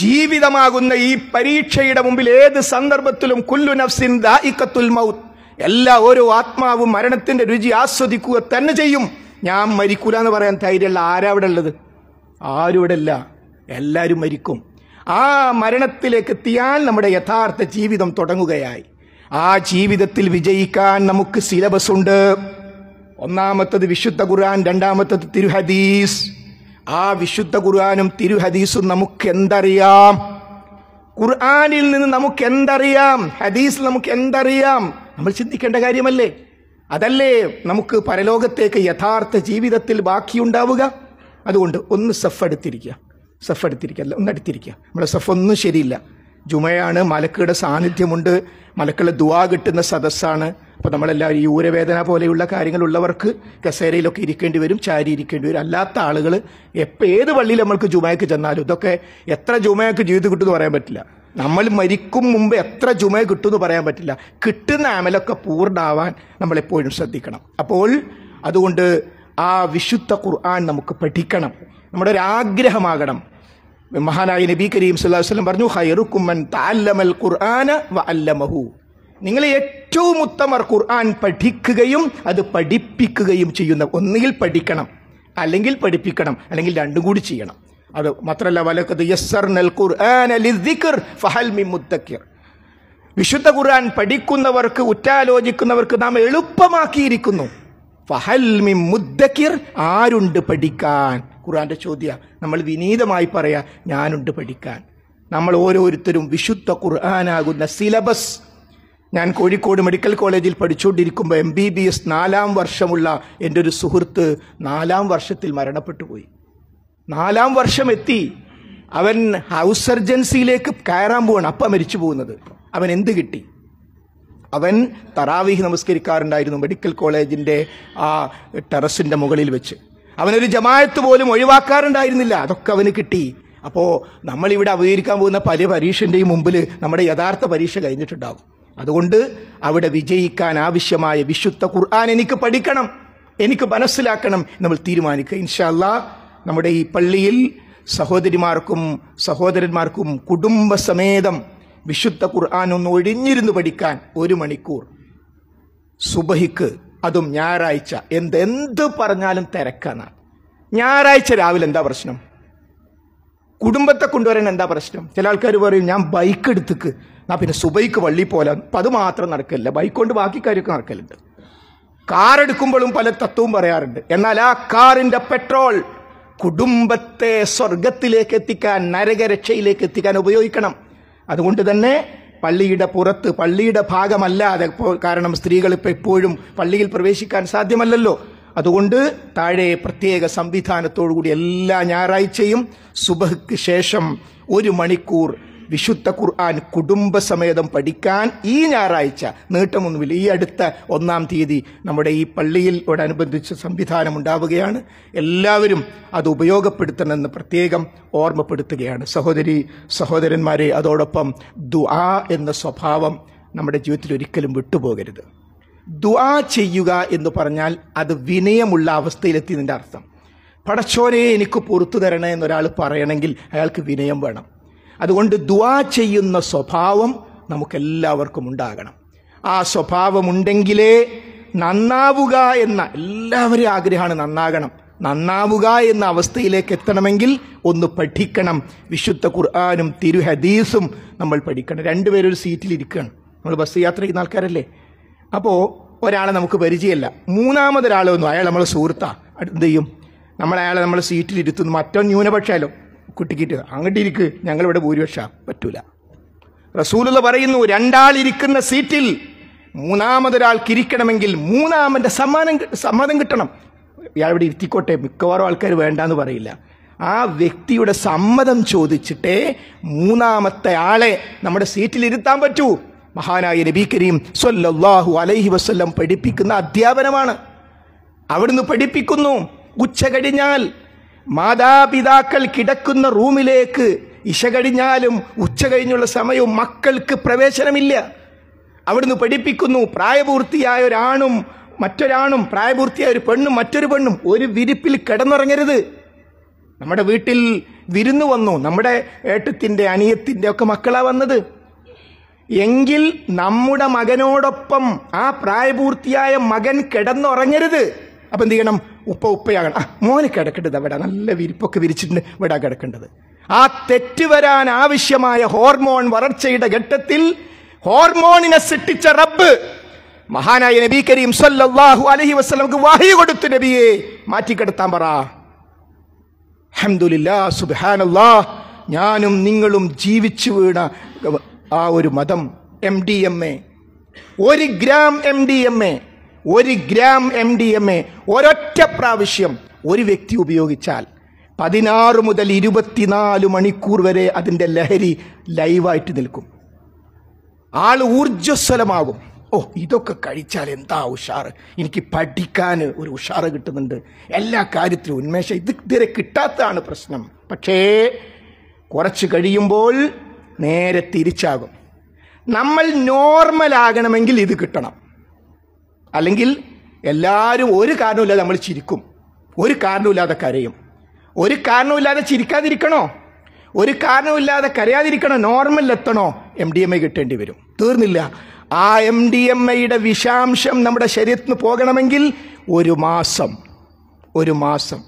ജീവിതമാകുന്ന ഈ പരീക്ഷയുടെ മുമ്പിൽ ഏത് സന്ദർഭത്തിലും കുല്ലു നഫ്സിൻ ദാഇക്കത്തുൽ മൗത്ത് എല്ലാ ഓരോ ആത്മാവും മരണത്തിന്റെ രുചി ആസ്വദിക്കുക തന്നെ ചെയ്യും ഞാൻ മരിക്കൂല എന്ന് പറയാൻ ധൈര്യമുള്ള ആരാ അവിടെ ഉള്ളത് ആരും ഇവിടെ ഇല്ല എല്ലാവരും മരിക്കും ആ മരണത്തിലേക്ക് എത്തിയാൽ നമ്മുടെ യഥാർത്ഥ ജീവിതം തുടങ്ങുകയായി ആ ജീവിതത്തിൽ വിജയിക്കാൻ നമുക്ക് സിലബസ് ഉണ്ട് ഒന്നാമത്തത് വിശുദ്ധ ഖുർആൻ രണ്ടാമത്തത് തിരുഹദീസ് ആ വിശുദ്ധ ഖുർആാനും തിരുഹദീസും നമുക്ക് എന്തറിയാം ഖുർആാനിൽ നിന്ന് നമുക്ക് എന്തറിയാം ഹദീസിൽ നമുക്ക് എന്തറിയാം നമ്മൾ ചിന്തിക്കേണ്ട കാര്യമല്ലേ അതല്ലേ നമുക്ക് പരലോകത്തേക്ക് യഥാർത്ഥ ജീവിതത്തിൽ ബാക്കിയുണ്ടാവുക അതുകൊണ്ട് ഒന്ന് സഫ് എടുത്തിരിക്കുക സഫ് എടുത്തിരിക്കുക അല്ല ഒന്ന് അടുത്തിരിക്കുക നമ്മുടെ സഫ് ഒന്നും ശരിയില്ല ജുമയാണ് മലക്കുകളുടെ സാന്നിധ്യമുണ്ട് മലക്കുകളുടെ ദുവാ കിട്ടുന്ന സദസ്സാണ് അപ്പോൾ നമ്മളെല്ലാവരും ഈ ഊരവേദന പോലെയുള്ള കാര്യങ്ങളുള്ളവർക്ക് കസേരയിലൊക്കെ ഇരിക്കേണ്ടി വരും ചാരി ഇരിക്കേണ്ടി വരും അല്ലാത്ത ആളുകൾ എപ്പോൾ ഏത് പള്ളിയിൽ നമ്മൾക്ക് ജുമയക്ക് ചെന്നാലും ഇതൊക്കെ എത്ര ജുമയക്ക് ജീവിതം കിട്ടുമെന്ന് പറയാൻ പറ്റില്ല നമ്മൾ മരിക്കും മുമ്പ് എത്ര ജുമ കിട്ടുമെന്ന് പറയാൻ പറ്റില്ല കിട്ടുന്ന ആമലൊക്കെ പൂർണ്ണമാവാൻ നമ്മളെപ്പോഴും ശ്രദ്ധിക്കണം അപ്പോൾ അതുകൊണ്ട് ആ വിശുദ്ധ ഖുർആൻ നമുക്ക് പഠിക്കണം നമ്മുടെ ഒരു ആഗ്രഹമാകണം മഹാനായ നബി കരീം സുല്ലാ വസ്ലം പറഞ്ഞു ഹൈറുക്കുമ്മൻ താല്ലമൽ ഖുർആന വ അല്ലമഹു നിങ്ങൾ ഏറ്റവും ഉത്തമർ ഖുർആൻ പഠിക്കുകയും അത് പഠിപ്പിക്കുകയും ചെയ്യുന്ന ഒന്നുകിൽ പഠിക്കണം അല്ലെങ്കിൽ പഠിപ്പിക്കണം അല്ലെങ്കിൽ രണ്ടും കൂടി ചെയ്യണം അത് മാത്രമല്ല വലക്കത് യസ്സർ നൽ ഫഹൽ മി വിശുദ്ധ ഖുർആൻ പഠിക്കുന്നവർക്ക് ഉറ്റാലോചിക്കുന്നവർക്ക് നാം എളുപ്പമാക്കിയിരിക്കുന്നു ഫഹൽ മി മുദ്ദക്കിർ ആരുണ്ട് പഠിക്കാൻ ഖുർആന്റെ ചോദ്യ നമ്മൾ വിനീതമായി പറയാ ഞാനുണ്ട് പഠിക്കാൻ നമ്മൾ ഓരോരുത്തരും വിശുദ്ധ ഖുർആനാകുന്ന സിലബസ് ഞാൻ കോഴിക്കോട് മെഡിക്കൽ കോളേജിൽ പഠിച്ചുകൊണ്ടിരിക്കുമ്പോൾ എം ബി ബി എസ് നാലാം വർഷമുള്ള എൻ്റെ ഒരു സുഹൃത്ത് നാലാം വർഷത്തിൽ മരണപ്പെട്ടു പോയി നാലാം വർഷം എത്തി അവൻ ഹൗസ് സർജൻസിയിലേക്ക് കയറാൻ പോവാണ് അപ്പം മരിച്ചു പോകുന്നത് അവൻ എന്ത് കിട്ടി അവൻ തറാവീഹ് നമസ്കരിക്കാറുണ്ടായിരുന്നു മെഡിക്കൽ കോളേജിൻ്റെ ആ ടെറസിൻ്റെ മുകളിൽ വെച്ച് അവനൊരു ജമായത്ത് പോലും ഒഴിവാക്കാറുണ്ടായിരുന്നില്ല അതൊക്കെ അവന് കിട്ടി അപ്പോൾ നമ്മളിവിടെ അവതരിക്കാൻ പോകുന്ന പല പരീക്ഷൻ്റെയും മുമ്പിൽ നമ്മുടെ യഥാർത്ഥ പരീക്ഷ കഴിഞ്ഞിട്ടുണ്ടാകും അതുകൊണ്ട് അവിടെ വിജയിക്കാൻ ആവശ്യമായ വിശുദ്ധ ഖുർആൻ എനിക്ക് പഠിക്കണം എനിക്ക് മനസ്സിലാക്കണം നമ്മൾ തീരുമാനിക്കുക ഇൻഷല്ല നമ്മുടെ ഈ പള്ളിയിൽ സഹോദരിമാർക്കും സഹോദരന്മാർക്കും കുടുംബസമേതം വിശുദ്ധ ഖുർആൻ ഒന്ന് ഒഴിഞ്ഞിരുന്ന് പഠിക്കാൻ ഒരു മണിക്കൂർ സുബഹിക്ക് അതും ഞായറാഴ്ച എന്ത് എന്ത് പറഞ്ഞാലും തിരക്കാണ് ഞായറാഴ്ച രാവിലെ എന്താ പ്രശ്നം കുടുംബത്തെ കൊണ്ടുവരാൻ എന്താ പ്രശ്നം ചില ആൾക്കാർ പറയും ഞാൻ ബൈക്ക് എടുത്തുക്ക് എന്നാൽ പിന്നെ സുബൈക്ക് വള്ളി പോലെ അപ്പം അത് മാത്രം നടക്കില്ല ബൈക്ക് കൊണ്ട് ബാക്കി കാര്യമൊക്കെ നടക്കലുണ്ട് കാർ എടുക്കുമ്പോഴും പല തത്വവും പറയാറുണ്ട് എന്നാൽ ആ കാറിൻ്റെ പെട്രോൾ കുടുംബത്തെ സ്വർഗത്തിലേക്ക് എത്തിക്കാൻ നരകരക്ഷയിലേക്ക് എത്തിക്കാൻ ഉപയോഗിക്കണം അതുകൊണ്ട് തന്നെ പള്ളിയുടെ പുറത്ത് പള്ളിയുടെ ഭാഗമല്ലാതെ കാരണം സ്ത്രീകൾ ഇപ്പോൾ എപ്പോഴും പള്ളിയിൽ പ്രവേശിക്കാൻ സാധ്യമല്ലല്ലോ അതുകൊണ്ട് താഴെ പ്രത്യേക സംവിധാനത്തോടുകൂടി എല്ലാ ഞായറാഴ്ചയും സുബഹ്ക്ക് ശേഷം ഒരു മണിക്കൂർ വിശുദ്ധ ഖുർആൻ കുടുംബസമേതം പഠിക്കാൻ ഈ ഞായറാഴ്ച നീട്ടമൊന്നുമില്ല ഈ അടുത്ത ഒന്നാം തീയതി നമ്മുടെ ഈ പള്ളിയിൽ അനുബന്ധിച്ച സംവിധാനം ഉണ്ടാവുകയാണ് എല്ലാവരും അത് ഉപയോഗപ്പെടുത്തണമെന്ന് പ്രത്യേകം ഓർമ്മപ്പെടുത്തുകയാണ് സഹോദരി സഹോദരന്മാരെ അതോടൊപ്പം ദുആ എന്ന സ്വഭാവം നമ്മുടെ ജീവിതത്തിൽ ഒരിക്കലും വിട്ടുപോകരുത് ദുആ ചെയ്യുക എന്ന് പറഞ്ഞാൽ അത് വിനയമുള്ള അവസ്ഥയിലെത്തിയതിൻ്റെ അർത്ഥം പടച്ചോനെ എനിക്ക് പുറത്തു തരണേ എന്നൊരാൾ പറയണമെങ്കിൽ അയാൾക്ക് വിനയം വേണം അതുകൊണ്ട് ദുവാ ചെയ്യുന്ന സ്വഭാവം നമുക്കെല്ലാവർക്കും ഉണ്ടാകണം ആ സ്വഭാവമുണ്ടെങ്കിലേ നന്നാവുക എന്ന എല്ലാവരും ആഗ്രഹമാണ് നന്നാകണം നന്നാവുക എന്ന അവസ്ഥയിലേക്ക് എത്തണമെങ്കിൽ ഒന്ന് പഠിക്കണം വിശുദ്ധ ഖുർആാനും തിരുഹദീസും നമ്മൾ പഠിക്കണം രണ്ടുപേരൊരു ഒരു സീറ്റിൽ ഇരിക്കുകയാണ് നമ്മൾ ബസ് യാത്ര ചെയ്യുന്ന ആൾക്കാരല്ലേ അപ്പോൾ ഒരാളെ നമുക്ക് പരിചയമല്ല മൂന്നാമതൊരാളൊന്നും അയാൾ നമ്മളെ സുഹൃത്താണ് എന്ത് ചെയ്യും നമ്മളയാളെ നമ്മളെ സീറ്റിലിരുത്തുന്നു മറ്റോ ന്യൂനപക്ഷമല്ലോ കുട്ടിക്കിട്ട് ഇരിക്ക് ഞങ്ങളിവിടെ ഭൂരിപക്ഷ പറ്റൂല റസൂലുള്ള പറയുന്നു രണ്ടാളിരിക്കുന്ന ഇരിക്കുന്ന സീറ്റിൽ മൂന്നാമതൊരാൾക്ക് ഇരിക്കണമെങ്കിൽ മൂന്നാമൻ്റെ സമ്മാനം സമ്മതം കിട്ടണം ഇയാൾ ഇവിടെ ഇരുത്തിക്കോട്ടെ മിക്കവാറും ആൾക്കാർ വേണ്ടാന്ന് പറയില്ല ആ വ്യക്തിയുടെ സമ്മതം ചോദിച്ചിട്ടേ മൂന്നാമത്തെ ആളെ നമ്മുടെ സീറ്റിൽ ഇരുത്താൻ പറ്റൂ മഹാനായ നബി കരീം സൊല്ലാഹു അലൈഹി വസ്ല്ലം പഠിപ്പിക്കുന്ന അധ്യാപനമാണ് അവിടുന്ന് പഠിപ്പിക്കുന്നു ഉച്ച കഴിഞ്ഞാൽ മാതാപിതാക്കൾ കിടക്കുന്ന റൂമിലേക്ക് ഇശ കഴിഞ്ഞാലും ഉച്ച കഴിഞ്ഞുള്ള സമയവും മക്കൾക്ക് പ്രവേശനമില്ല അവിടുന്ന് പഠിപ്പിക്കുന്നു പ്രായപൂർത്തിയായ ഒരാണും മറ്റൊരാണും പ്രായപൂർത്തിയായ ഒരു പെണ്ണും മറ്റൊരു പെണ്ണും ഒരു വിരിപ്പിൽ കിടന്നിറങ്ങരുത് നമ്മുടെ വീട്ടിൽ വിരുന്നു വന്നു നമ്മുടെ ഏട്ടത്തിൻ്റെ അനിയത്തിൻ്റെ ഒക്കെ മക്കളാണ് വന്നത് എങ്കിൽ നമ്മുടെ മകനോടൊപ്പം ആ പ്രായപൂർത്തിയായ മകൻ കിടന്നുറങ്ങരുത് അപ്പം എന്ത് ചെയ്യണം ഉപ്പ ഉപ്പയാകണം ആ മോനെ കിടക്കേണ്ടത് അവിടെ നല്ല വിരിപ്പൊക്കെ വിരിച്ചിട്ടുണ്ട് ഇവിടെ കിടക്കേണ്ടത് ആ തെറ്റ് വരാൻ ആവശ്യമായ ഹോർമോൺ വളർച്ചയുടെ ഘട്ടത്തിൽ ഹോർമോണിനെ സൃഷ്ടിച്ച റബ്ബ് മഹാനായ നബി കരീം സല്ലാഹു അലഹി വസ്ലമക്ക് വാഹി കൊടുത്തു നബിയെ മാറ്റിക്കെടുത്താൻ പറ അൽഹംദുലില്ലാ സുബാനല്ലാ ഞാനും നിങ്ങളും ജീവിച്ചു വീണ ആ ഒരു മതം എം ഡി എം എ ഒരു gram M D M A ഒരു gram M D M A ഒരൊറ്റ പ്രാവശ്യം ഒരു വ്യക്തി ഉപയോഗിച്ചാൽ പതിനാറ് മുതൽ ഇരുപത്തിനാല് മണിക്കൂർ വരെ അതിൻ്റെ ലഹരി ലൈവായിട്ട് നിൽക്കും ആൾ ഊർജ്ജസ്വലമാകും ഓ ഇതൊക്കെ കഴിച്ചാൽ എന്താ ഉഷാറ് എനിക്ക് പഠിക്കാൻ ഒരു ഉഷാറ് കിട്ടുന്നുണ്ട് എല്ലാ കാര്യത്തിലും ഉന്മേഷം ഇത് ഇതുവരെ കിട്ടാത്തതാണ് പ്രശ്നം പക്ഷേ കുറച്ച് കഴിയുമ്പോൾ നേരെ തിരിച്ചാകും നമ്മൾ നോർമലാകണമെങ്കിൽ ഇത് കിട്ടണം അല്ലെങ്കിൽ എല്ലാവരും ഒരു കാരണമില്ലാതെ നമ്മൾ ചിരിക്കും ഒരു കാരണമില്ലാതെ കരയും ഒരു കാരണമില്ലാതെ ചിരിക്കാതിരിക്കണോ ഒരു കാരണമില്ലാതെ കരയാതിരിക്കണോ എത്തണോ എം ഡി എം ഐ കിട്ടേണ്ടി വരും തീർന്നില്ല ആ എം ഡി എം ഐയുടെ വിഷാംശം നമ്മുടെ ശരീരത്തിന് പോകണമെങ്കിൽ ഒരു മാസം ഒരു മാസം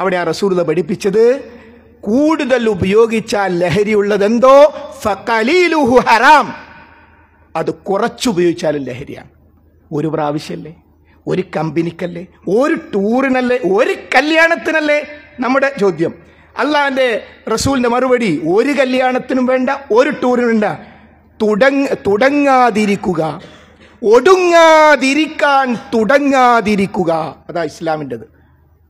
അവിടെ ആ റസൂർത പഠിപ്പിച്ചത് കൂടുതൽ ഉപയോഗിച്ച ലഹരി ഉള്ളതെന്തോ ഫക്കലീലുഹു ഹറാം അത് കുറച്ചുപയോഗിച്ചാലും ലഹരിയാണ് ഒരു പ്രാവശ്യമല്ലേ ഒരു കമ്പനിക്കല്ലേ ഒരു ടൂറിനല്ലേ ഒരു കല്യാണത്തിനല്ലേ നമ്മുടെ ചോദ്യം അല്ലാൻ്റെ റസൂലിൻ്റെ മറുപടി ഒരു കല്യാണത്തിനും വേണ്ട ഒരു ടൂറിനും വേണ്ട തുടങ്ങ തുടങ്ങാതിരിക്കുക ഒടുങ്ങാതിരിക്കാൻ തുടങ്ങാതിരിക്കുക അതാ ഇസ്ലാമിൻ്റെത്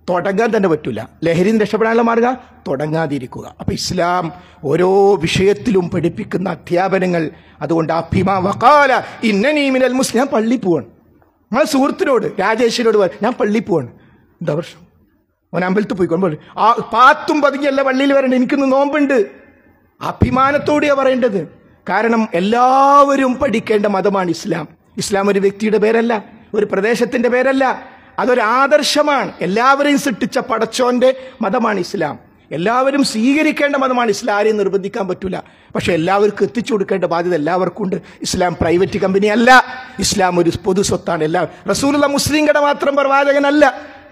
തുടങ്ങാൻ തന്നെ പറ്റില്ല ലഹരി നിന്ന് രക്ഷപ്പെടാനുള്ള മാർഗം തുടങ്ങാതിരിക്കുക അപ്പോൾ ഇസ്ലാം ഓരോ വിഷയത്തിലും പഠിപ്പിക്കുന്ന അധ്യാപനങ്ങൾ അതുകൊണ്ട് അഭിമാ വക്കാല നീമിനൽ മുസ്ലിം ഞാൻ പള്ളി പോവാണ് ഞാൻ സുഹൃത്തിനോട് രാജേഷിനോട് ഞാൻ പള്ളി പോവാണ് എന്താ പ്രശ്നം ഓൻ അമ്പലത്തിൽ പോയിക്കൊണ്ട് ആ പാത്തും പതുങ്ങിയല്ല പള്ളിയിൽ വരേണ്ട എനിക്കിന്ന് നോമ്പുണ്ട് അഭിമാനത്തോടെയാണ് പറയേണ്ടത് കാരണം എല്ലാവരും പഠിക്കേണ്ട മതമാണ് ഇസ്ലാം ഇസ്ലാം ഒരു വ്യക്തിയുടെ പേരല്ല ഒരു പ്രദേശത്തിൻ്റെ പേരല്ല അതൊരു ആദർശമാണ് എല്ലാവരെയും സൃഷ്ടിച്ച പടച്ചോന്റെ മതമാണ് ഇസ്ലാം എല്ലാവരും സ്വീകരിക്കേണ്ട മതമാണ് ഇസ്ലാം ആരെയും നിർബന്ധിക്കാൻ പറ്റില്ല പക്ഷേ എല്ലാവർക്കും എത്തിച്ചു കൊടുക്കേണ്ട ബാധ്യത എല്ലാവർക്കും ഉണ്ട് ഇസ്ലാം പ്രൈവറ്റ് കമ്പനി അല്ല ഇസ്ലാം ഒരു പൊതു സ്വത്താണ് എല്ലാ റസൂലുള്ള മുസ്ലിങ്ങളുടെ മാത്രം പ്രവാചകനല്ല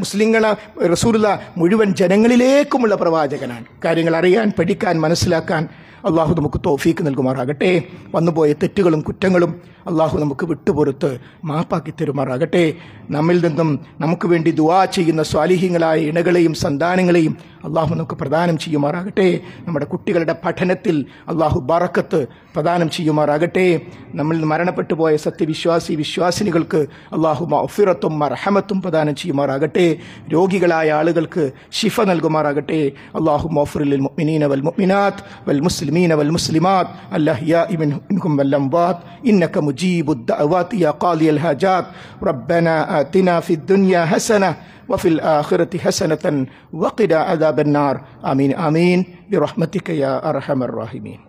മുസ്ലിങ്ങളെ റസൂലുള്ള മുഴുവൻ ജനങ്ങളിലേക്കുമുള്ള പ്രവാചകനാണ് കാര്യങ്ങൾ അറിയാൻ പഠിക്കാൻ മനസ്സിലാക്കാൻ അള്ളാഹു നമുക്ക് തോഫീക്ക് നൽകുമാറാകട്ടെ വന്നുപോയ തെറ്റുകളും കുറ്റങ്ങളും അള്ളാഹു നമുക്ക് വിട്ടുപുറത്ത് മാപ്പാക്കി തരുമാറാകട്ടെ നമ്മിൽ നിന്നും നമുക്ക് വേണ്ടി ദുവാ ചെയ്യുന്ന സ്വാലിഹ്യങ്ങളായ ഇണകളെയും സന്താനങ്ങളെയും അള്ളാഹു നമുക്ക് പ്രദാനം ചെയ്യുമാറാകട്ടെ നമ്മുടെ കുട്ടികളുടെ പഠനത്തിൽ അള്ളാഹു ബറക്കത്ത് പ്രദാനം ചെയ്യുമാറാകട്ടെ നമ്മൾ മരണപ്പെട്ടു പോയ സത്യവിശ്വാസി വിശ്വാസിനികൾക്ക് അള്ളാഹു മഫിറത്തും മർഹമത്തും പ്രദാനം ചെയ്യുമാറാകട്ടെ രോഗികളായ ആളുകൾക്ക് ഷിഫ നൽകുമാറാകട്ടെ അള്ളാഹു മഫുറിൽ മുഅ്മിനീന വൽ മുഅ്മിനാത്ത് വൽ മുസ്ലിമീന വൽ മുസ്ലിമാത്ത് അല്ലഹ്യ ഇൻഹും വൽ അംവാത്ത് ഇന്നക മുജീബുദ്ദഅവാത്ത് യാ ഖാലിയൽ റബ്ബന ആതിനാ ഫിദ് ദുനിയ ഹസന وفي الآخرة حسنة وقنا عذاب النار آمين آمين برحمتك يا أرحم الراحمين